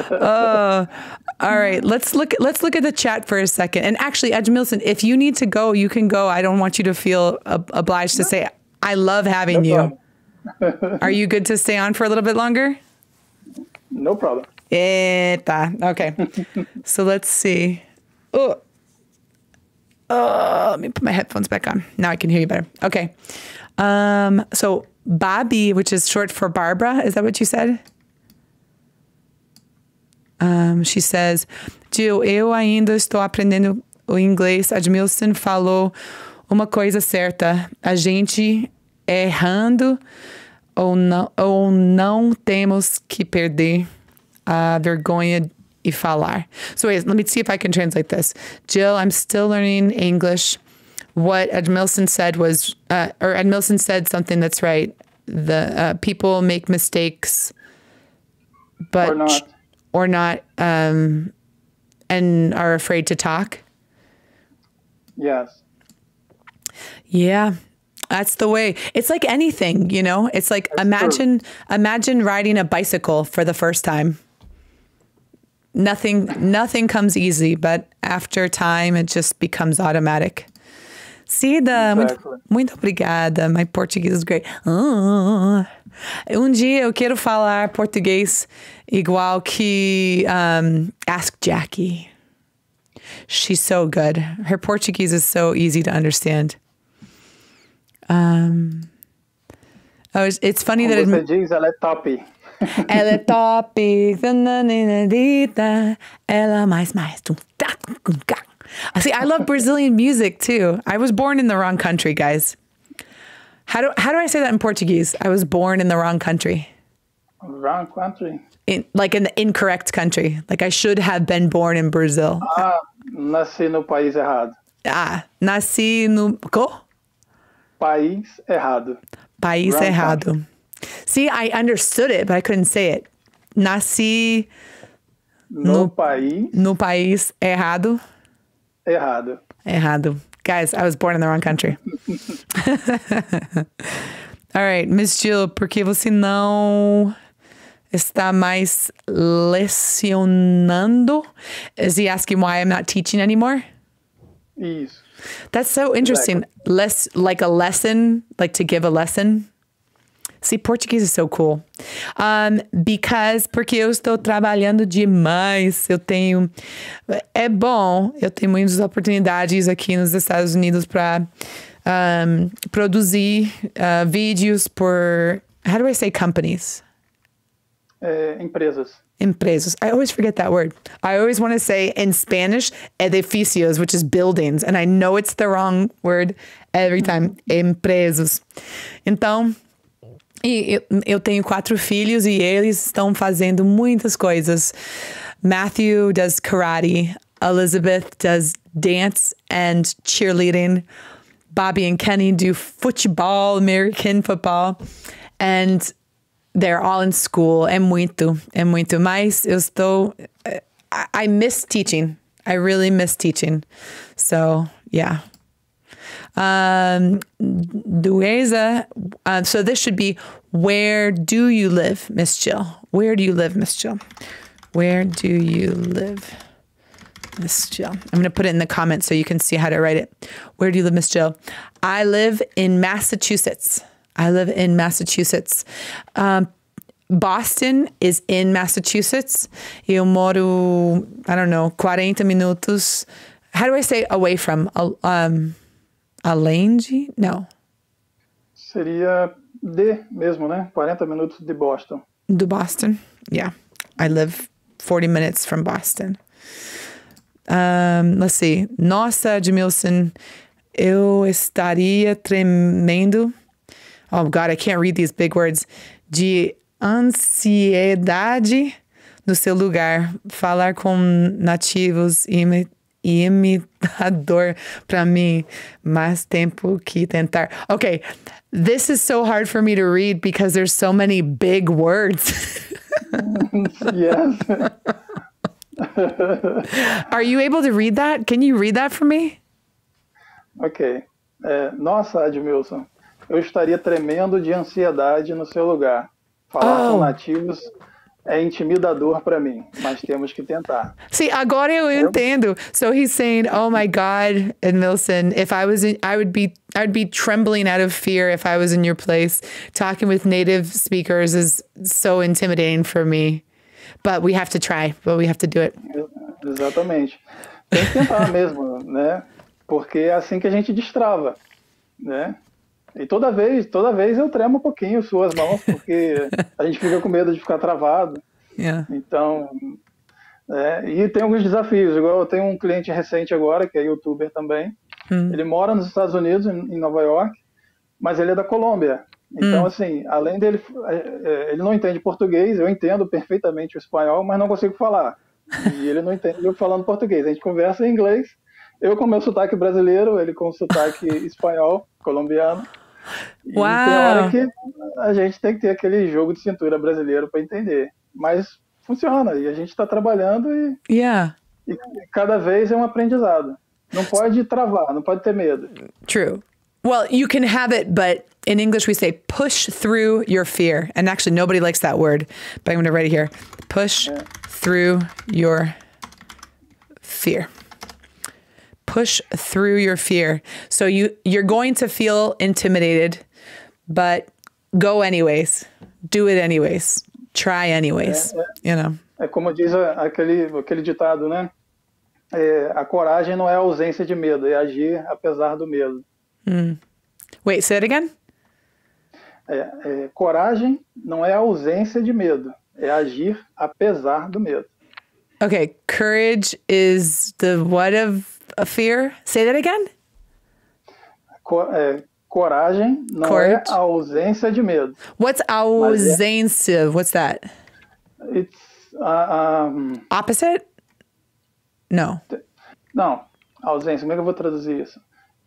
Uh, all right, let's look let's look at the chat for a second. And actually, Edgemilson, if you need to go, you can go. I don't want you to feel ob obliged to say I love having no you. Are you good to stay on for a little bit longer? No problem. Eta. Okay. so let's see. Oh. Oh, let me put my headphones back on. Now I can hear you better. Okay. Um, so Bobby, which is short for Barbara, is that what you said? Um, she says, Jill, eu ainda estou aprendendo o inglês. Admilson falou uma coisa certa. A gente errando ou não, ou não temos que perder a vergonha e falar. So wait, let me see if I can translate this. Jill, I'm still learning English. What Edmilson said was, uh, or Edmilson said something that's right. The uh, people make mistakes, but or not um, and are afraid to talk? Yes. Yeah. That's the way. It's like anything, you know. It's like That's imagine true. imagine riding a bicycle for the first time. Nothing nothing comes easy, but after time it just becomes automatic. Cida, muito, muito, obrigada. My Portuguese is great. Ah. um dia eu quero falar português igual que um, Ask Jackie. She's so good. Her Portuguese is so easy to understand. Um, oh, it's, it's funny Como that it, diz, ela é top. ela é top. Ela é mais mais. See, I love Brazilian music too. I was born in the wrong country, guys. How do how do I say that in Portuguese? I was born in the wrong country. Wrong country. In, like incorrect country. Like I should have been born in Brazil. Ah, nasci no país errado. Ah, nasci no co? País errado. País wrong errado. Country. See, I understood it, but I couldn't say it. Nasci no, no país. No país errado. Errado. Errado. Guys, I was born in the wrong country. All right, Miss Jill, porque você não está mais lecionando? Is he asking why I'm not teaching anymore? Isso. That's so interesting. Exactly. Less like a lesson, like to give a lesson. See, Portuguese é is so cool. Um, because, porque eu estou trabalhando demais. Eu tenho. É bom, eu tenho muitas oportunidades aqui nos Estados Unidos para um, produzir uh, vídeos por. How do I say companies? É, empresas. Empresas. I always forget that word. I always want to say in Spanish, edificios, which is buildings. And I know it's the wrong word every time. Empresas. Então, E eu, eu tenho quatro filhos e eles estão fazendo muitas coisas. Matthew does karate, Elizabeth does dance and cheerleading. Bobby and Kenny do futebol, American football. And they're all in school. É muito, é muito. Mas eu estou. Eh, I miss teaching. I really miss teaching. So, yeah. Um, Dueza. Uh, so this should be, where do you live, Miss Jill? Where do you live, Miss Jill? Where do you live, Miss Jill? I'm going to put it in the comments so you can see how to write it. Where do you live, Miss Jill? I live in Massachusetts. I live in Massachusetts. Um, Boston is in Massachusetts. Eu moro, I don't know, 40 minutos. How do I say away from? Um, Além de. Não. Seria de mesmo, né? 40 minutos de Boston. Do Boston, yeah. I live 40 minutes from Boston. Um, let's see. Nossa, Jamilson, eu estaria tremendo. Oh, God, I can't read these big words. De ansiedade no seu lugar, falar com nativos e me imitador para mim, mais tempo que tentar. Okay, this is so hard for me to read because there's so many big words. yes. Are you able to read that? Can you read that for me? Ok. É, nossa, Admilson, eu estaria tremendo de ansiedade no seu lugar. Falar oh. com nativos é intimidador para mim, mas temos que tentar. Sim, agora eu entendo. So he's saying, "Oh my God, Edmilson, if I was in, I would be, I would be trembling out of fear if I was in your place. Talking with native speakers is so intimidating for me, but we have to try. But we have to do it." Exatamente. Tem que tentar mesmo, né? Porque é assim que a gente destrava, né? E toda vez, toda vez eu tremo um pouquinho suas mãos, porque a gente fica com medo de ficar travado. Yeah. É. Então, é, e tem alguns desafios. Igual eu tenho um cliente recente agora, que é youtuber também. Hum. Ele mora nos Estados Unidos, em Nova York, mas ele é da Colômbia. Então, hum. assim, além dele, é, é, ele não entende português, eu entendo perfeitamente o espanhol, mas não consigo falar. E ele não entende eu falando português. A gente conversa em inglês, eu com meu sotaque brasileiro, ele com sotaque espanhol, colombiano. E Uau. tem hora que a gente tem que ter aquele jogo de cintura brasileiro para entender. Mas funciona e a gente está trabalhando e, yeah. e cada vez é um aprendizado. Não pode travar, não pode ter medo. True. Well, you can have it, but in English we say push through your fear. And actually, nobody likes that word, but I'm going to write it here. Push yeah. through your fear push through your fear. So you you're going to feel intimidated, but go anyways. Do it anyways. Try anyways. É, é, you know. É como diz aquele aquele ditado, né? É, a coragem não é a ausência de medo, é agir apesar do medo. Mm. Wait, say it again. É, é, coragem não é a ausência de medo, é agir apesar do medo. Okay, courage is the what of a fear. Say that again. coragem não Courage. é ausência de medo. What's ausência? É... What's that? It's uh, um... opposite. No. Não, ausência. Como é que eu vou traduzir isso?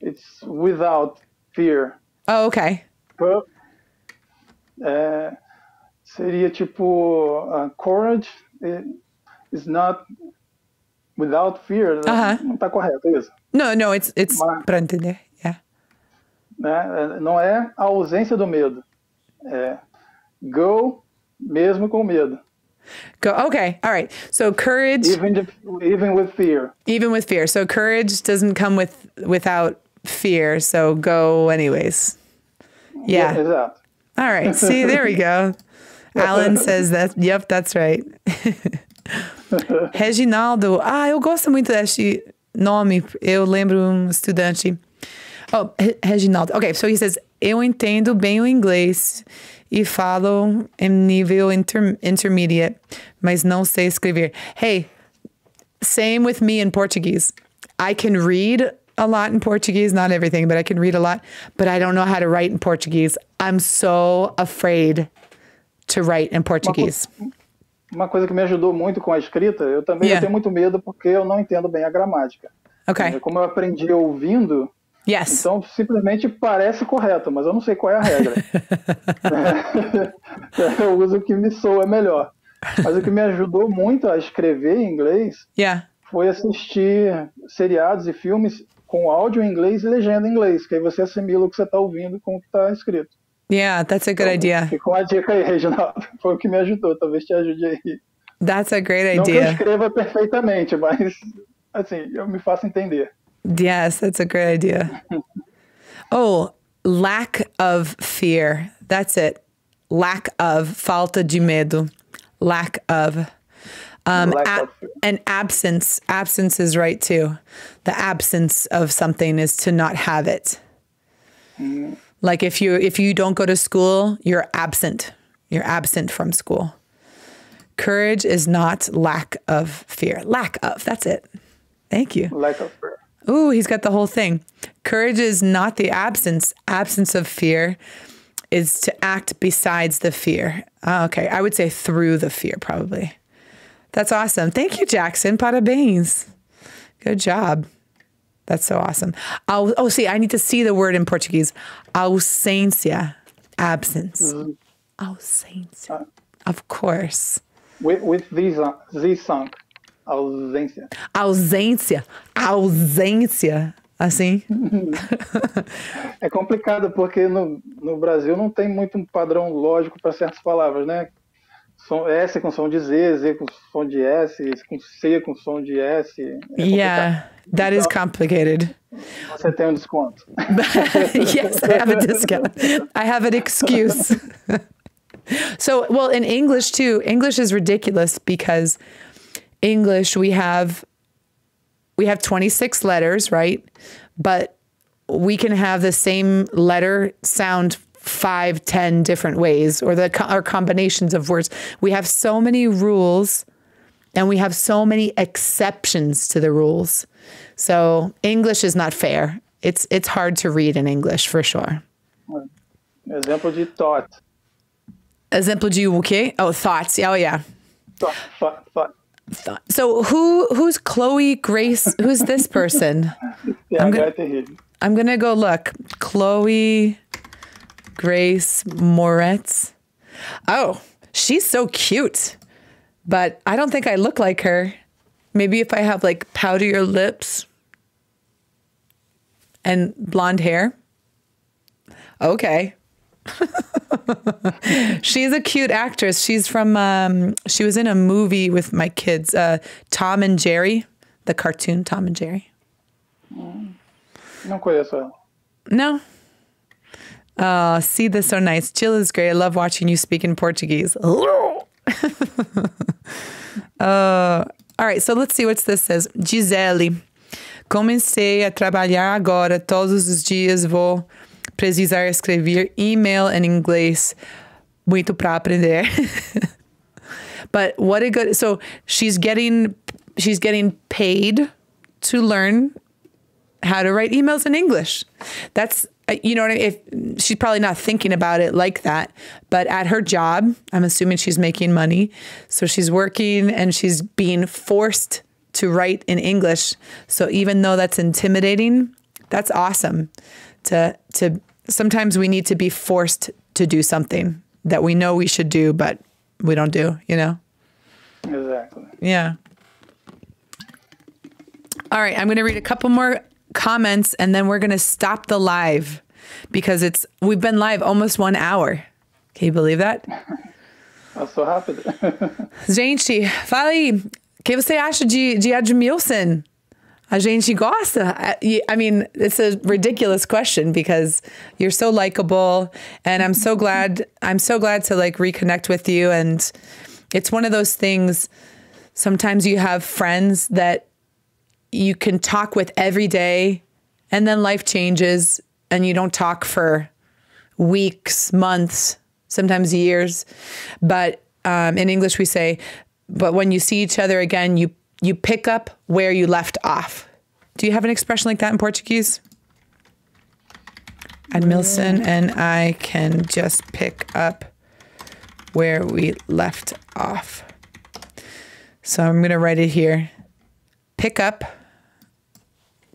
It's without fear. Oh, ok. But, é, seria tipo uh, courage is not without fear, uh -huh. não está correto isso. Não, não, it's, it's para entender. Yeah. Né, não é a ausência do medo. É go mesmo com medo. Go, okay, all right. So courage, even if, even with fear, even with fear. So courage doesn't come with without fear. So go anyways. Yeah, yeah exactly. All right. See, there we go. Alan says that. Yep, that's right. Reginaldo. Ah, eu gosto muito deste nome. Eu lembro um estudante. Oh, Reginaldo. Ok, so he says, eu entendo bem o inglês e falo em nível inter intermediate, mas não sei escrever. Hey, same with me in Portuguese. I can read a lot in Portuguese, not everything, but I can read a lot, but I don't know how to write in Portuguese. I'm so afraid to write in Portuguese. uma coisa que me ajudou muito com a escrita, eu também yeah. tenho muito medo porque eu não entendo bem a gramática. Okay. É, como eu aprendi ouvindo, yes. então simplesmente parece correto, mas eu não sei qual é a regra. eu uso o que me soa melhor. Mas o que me ajudou muito a escrever em inglês yeah. foi assistir seriados e filmes com áudio em inglês e legenda em inglês, que aí você assimila o que você está ouvindo com o que está escrito. Yeah, that's a good então, idea. Ficou dica aí, Reginaldo. Foi o que me ajudou, talvez te ajude aí. That's a great idea. Não que eu escreva perfeitamente, mas assim, eu me faço entender. Yes, that's a great idea. oh, lack of fear. That's it. Lack of, falta de medo. Lack of. Um, and absence. Absence is right too. The absence of something is to not have it. Mm. Like if you if you don't go to school, you're absent. You're absent from school. Courage is not lack of fear. Lack of. That's it. Thank you. Lack of fear. Ooh, he's got the whole thing. Courage is not the absence absence of fear is to act besides the fear. Ah, okay, I would say through the fear probably. That's awesome. Thank you, Jackson. Parabéns. Good job. That's so awesome. I'll, oh, see, I need to see the word in Portuguese. Ausência, absence. Mm. Ausência. Uh, of course. With with this uh, song, ausência. Ausência, ausência, assim. é complicado porque no, no Brasil não tem muito um padrão lógico para certas palavras, né? som S com som de Z, Z com som de S, com C com som de S. É yeah, that is complicated. Você tem um desconto. yes, I have a discount. I have an excuse. so, well, in English too, English is ridiculous because English we have we have 26 letters, right? But we can have the same letter sound five, ten different ways or the or combinations of words. We have so many rules and we have so many exceptions to the rules. So English is not fair. It's it's hard to read in English for sure. Example de thought. Example de o Oh, thoughts. Oh, yeah. Thought, thought, thought. thought. So who who's Chloe Grace? Who's this person? yeah, I'm gonna, I'm gonna go look. Chloe Grace Moretz. Oh, she's so cute, but I don't think I look like her. Maybe if I have like powder lips and blonde hair. Okay. she's a cute actress. She's from um, she was in a movie with my kids, uh, Tom and Jerry, the cartoon Tom and Jerry. Mm. No. Uh, see this so nice. Jill is great. I love watching you speak in Portuguese. uh, all right, so let's see what this says. Gisele, comecei a trabalhar agora. Todos os dias vou precisar escrever e-mail em inglês. Muito para aprender. but what a good so she's getting she's getting paid to learn how to write emails in English. That's uh, you know what I mean? If she's probably not thinking about it like that, but at her job, I'm assuming she's making money. So she's working and she's being forced to write in English. So even though that's intimidating, that's awesome to to sometimes we need to be forced to do something that we know we should do but we don't do, you know? Exactly. Yeah. All right, I'm going to read a couple more comments and then we're going to stop the live because it's we've been live almost one hour. Can you believe that? I'm so happy. gente, fale quem você acha de, de Admilson? A gente gosta. I mean, it's a ridiculous question because you're so likable, and I'm so glad. I'm so glad to like reconnect with you. And it's one of those things. Sometimes you have friends that you can talk with every day and then life changes and you don't talk for weeks, months, sometimes years. But um, in English, we say, but when you see each other again, you, you pick up where you left off. Do you have an expression like that in Portuguese? Admilson and I can just pick up where we left off. So I'm going to write it here. Pick up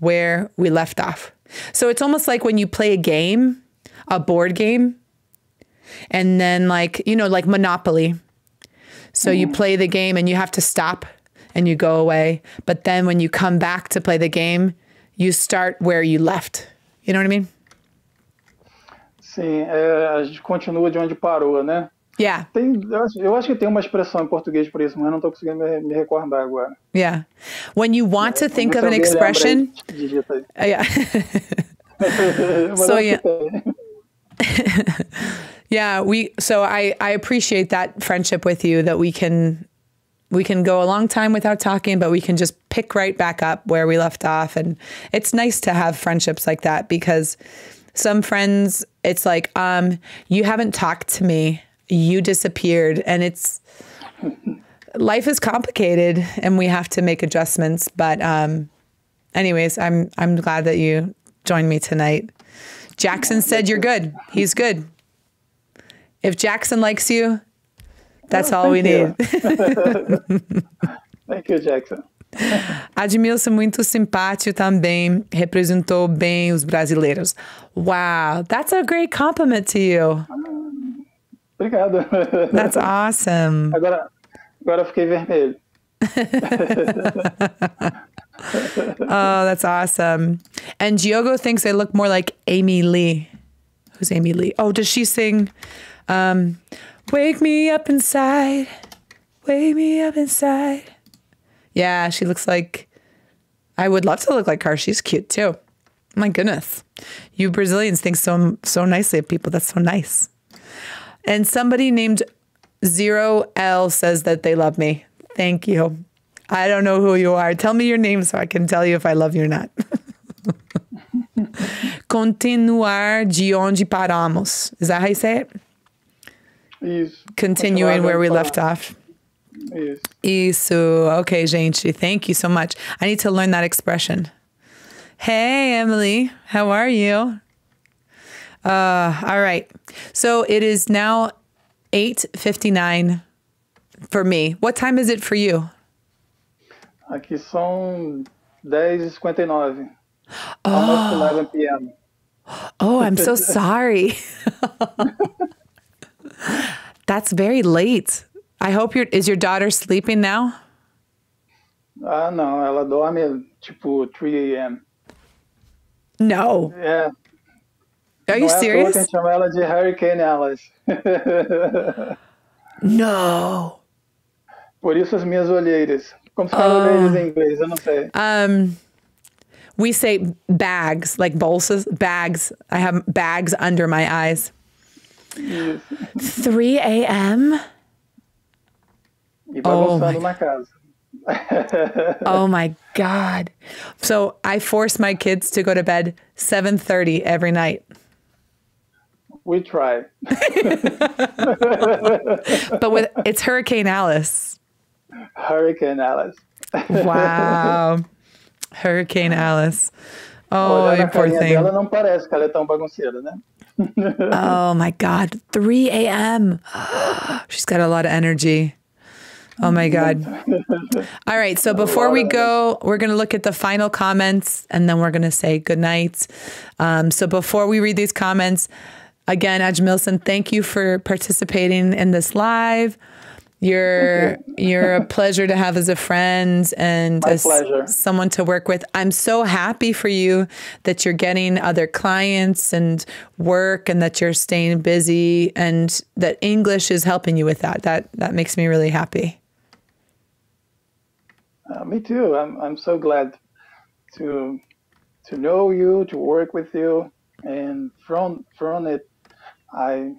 where we left off. So it's almost like when you play a game, a board game, and then like, you know, like Monopoly. So mm. you play the game and you have to stop and you go away. But then when you come back to play the game, you start where you left. You know what I mean? Sim, é, a gente continua de onde parou, né? Yeah. Tem, eu, acho, eu acho que tem uma expressão em português para isso, mas eu não estou conseguindo me, me recordar agora. Yeah. When you want to think of an expression. Uh, yeah. so yeah. yeah, we so I I appreciate that friendship with you that we can we can go a long time without talking, but we can just pick right back up where we left off and it's nice to have friendships like that because some friends it's like um you haven't talked to me you disappeared and it's life is complicated and we have to make adjustments but um, anyways i'm i'm glad that you joined me tonight jackson said you're good he's good if jackson likes you that's oh, all we you. need thank you jackson Admilson, muito simpático também, representou bem os brasileiros. Wow, that's a great compliment to you. Ah, Obrigado. That's awesome. Agora, agora fiquei vermelho. oh, that's awesome. And Giogo thinks I look more like Amy Lee. Who's Amy Lee? Oh, does she sing um, Wake Me Up Inside? Wake Me Up Inside. Yeah, she looks like I would love to look like her. She's cute too. My goodness. You Brazilians think so so nicely of people. That's so nice. And somebody named Zero L says that they love me. Thank you. I don't know who you are. Tell me your name so I can tell you if I love you or not. Continuar de onde paramos. Is that how you say it? Isso. Continuing where we left off. Isso. Isso. Okay, gente. Thank you so much. I need to learn that expression. Hey, Emily. How are you? Uh, all right. So it is now 8:59 for me. What time is it for you? Aqui são Oh. Almost 11 p.m. Oh, I'm so sorry. That's very late. I hope your is your daughter sleeping now? Ah, no, ela dorme tipo 3 a.m. No. Yeah. Are you serious? Eu chama ela de Hurricane Alice. no. Por isso as minhas olheiras. Como se fala uh, ah. em inglês? Eu não sei. Um, we say bags, like bolsas, bags. I have bags under my eyes. Isso. 3 a.m.? E balançando oh na casa. oh my god. So I force my kids to go to bed 7:30 every night we try. but with it's Hurricane Alice. Hurricane Alice. wow. Hurricane Alice. Oh, Olha, poor thing. não parece que ela é tão bagunceira, né? oh my God. 3 a.m. She's got a lot of energy. Oh my God. All right. So before we go, we're going to look at the final comments and then we're going to say good night. Um, so before we read these comments, Again, Ajmilson, thank you for participating in this live. You're you. you're a pleasure to have as a friend and someone to work with. I'm so happy for you that you're getting other clients and work and that you're staying busy and that English is helping you with that. That that makes me really happy. Uh, me too. I'm I'm so glad to to know you, to work with you, and from from it Aí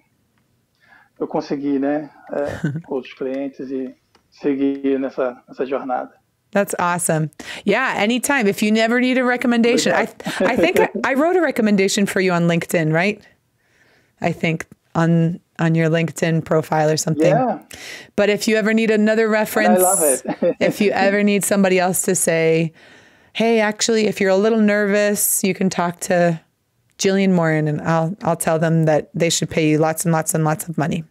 eu consegui, né, é, outros clientes e seguir nessa, nessa jornada. That's awesome. Yeah, anytime. If you never need a recommendation, I I think I, I wrote a recommendation for you on LinkedIn, right? I think on on your LinkedIn profile or something. Yeah. But if you ever need another reference, I love it. if you ever need somebody else to say, "Hey, actually, if you're a little nervous, you can talk to Jillian Morin, and I'll I'll tell them that they should pay you lots and lots and lots of money.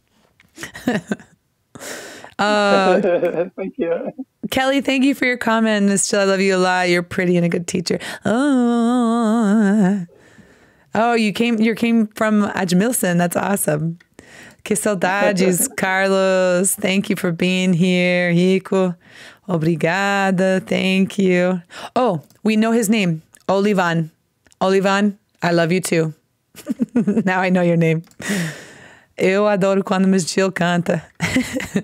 uh, thank you, Kelly. Thank you for your comment. Still, I love you a lot. You're pretty and a good teacher. Oh, oh, you came you came from Ajmilson. That's awesome. Que Carlos. Thank you for being here, Rico. Obrigada. Thank you. Oh, we know his name, Olivan. Olivan, I love you too. now I know your name. Eu adoro quando Miss Jill canta.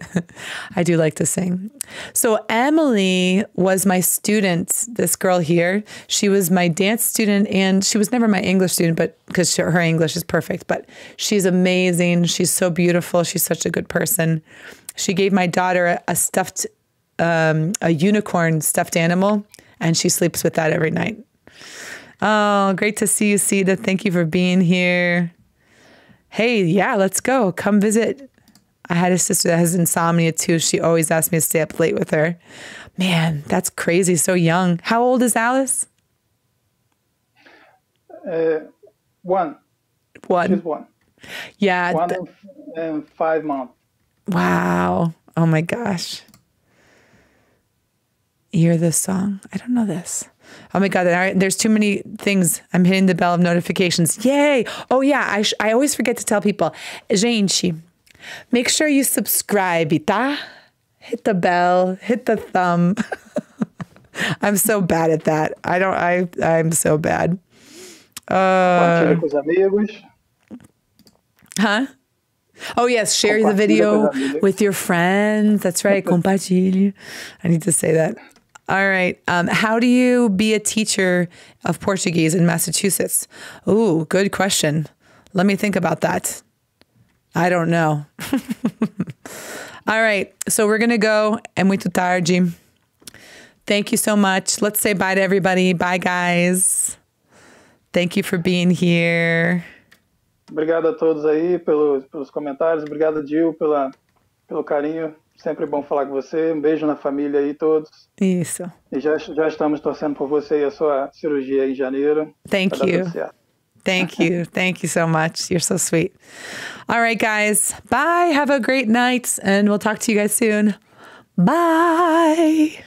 I do like to sing. So, Emily was my student, this girl here. She was my dance student, and she was never my English student, but because her English is perfect, but she's amazing. She's so beautiful. She's such a good person. She gave my daughter a stuffed, um, a unicorn stuffed animal, and she sleeps with that every night. Oh, great to see you, Sita. Thank you for being here. Hey, yeah, let's go. Come visit. I had a sister that has insomnia too. She always asked me to stay up late with her. Man, that's crazy. So young. How old is Alice? Uh, one. One. Just one. Yeah. One and five months. Wow. Oh my gosh. Hear this song? I don't know this. Oh my God, there's too many things. I'm hitting the bell of notifications. Yay. Oh, yeah. I, I always forget to tell people. Gente, make sure you subscribe, tá? Hit the bell, hit the thumb. I'm so bad at that. I don't, I, I'm so bad. Uh, huh? Oh yes, share the video with your friends. That's right, compartilhe. I need to say that. All right. Um, how do you be a teacher of Portuguese in Massachusetts? Ooh, good question. Let me think about that. I don't know. All right. So we're going to go. É muito tarde. Thank you so much. Let's say bye to everybody. Bye, guys. Thank you for being here. Obrigado a todos aí pelos, pelos comentários. Obrigado, Jill, pela, pelo carinho. Sempre bom falar com você. Um beijo na família aí todos. Isso. E já, já estamos torcendo por você e a sua cirurgia em janeiro. Thank you. Thank you. Thank you so much. You're so sweet. All right, guys. Bye. Have a great night. And we'll talk to you guys soon. Bye.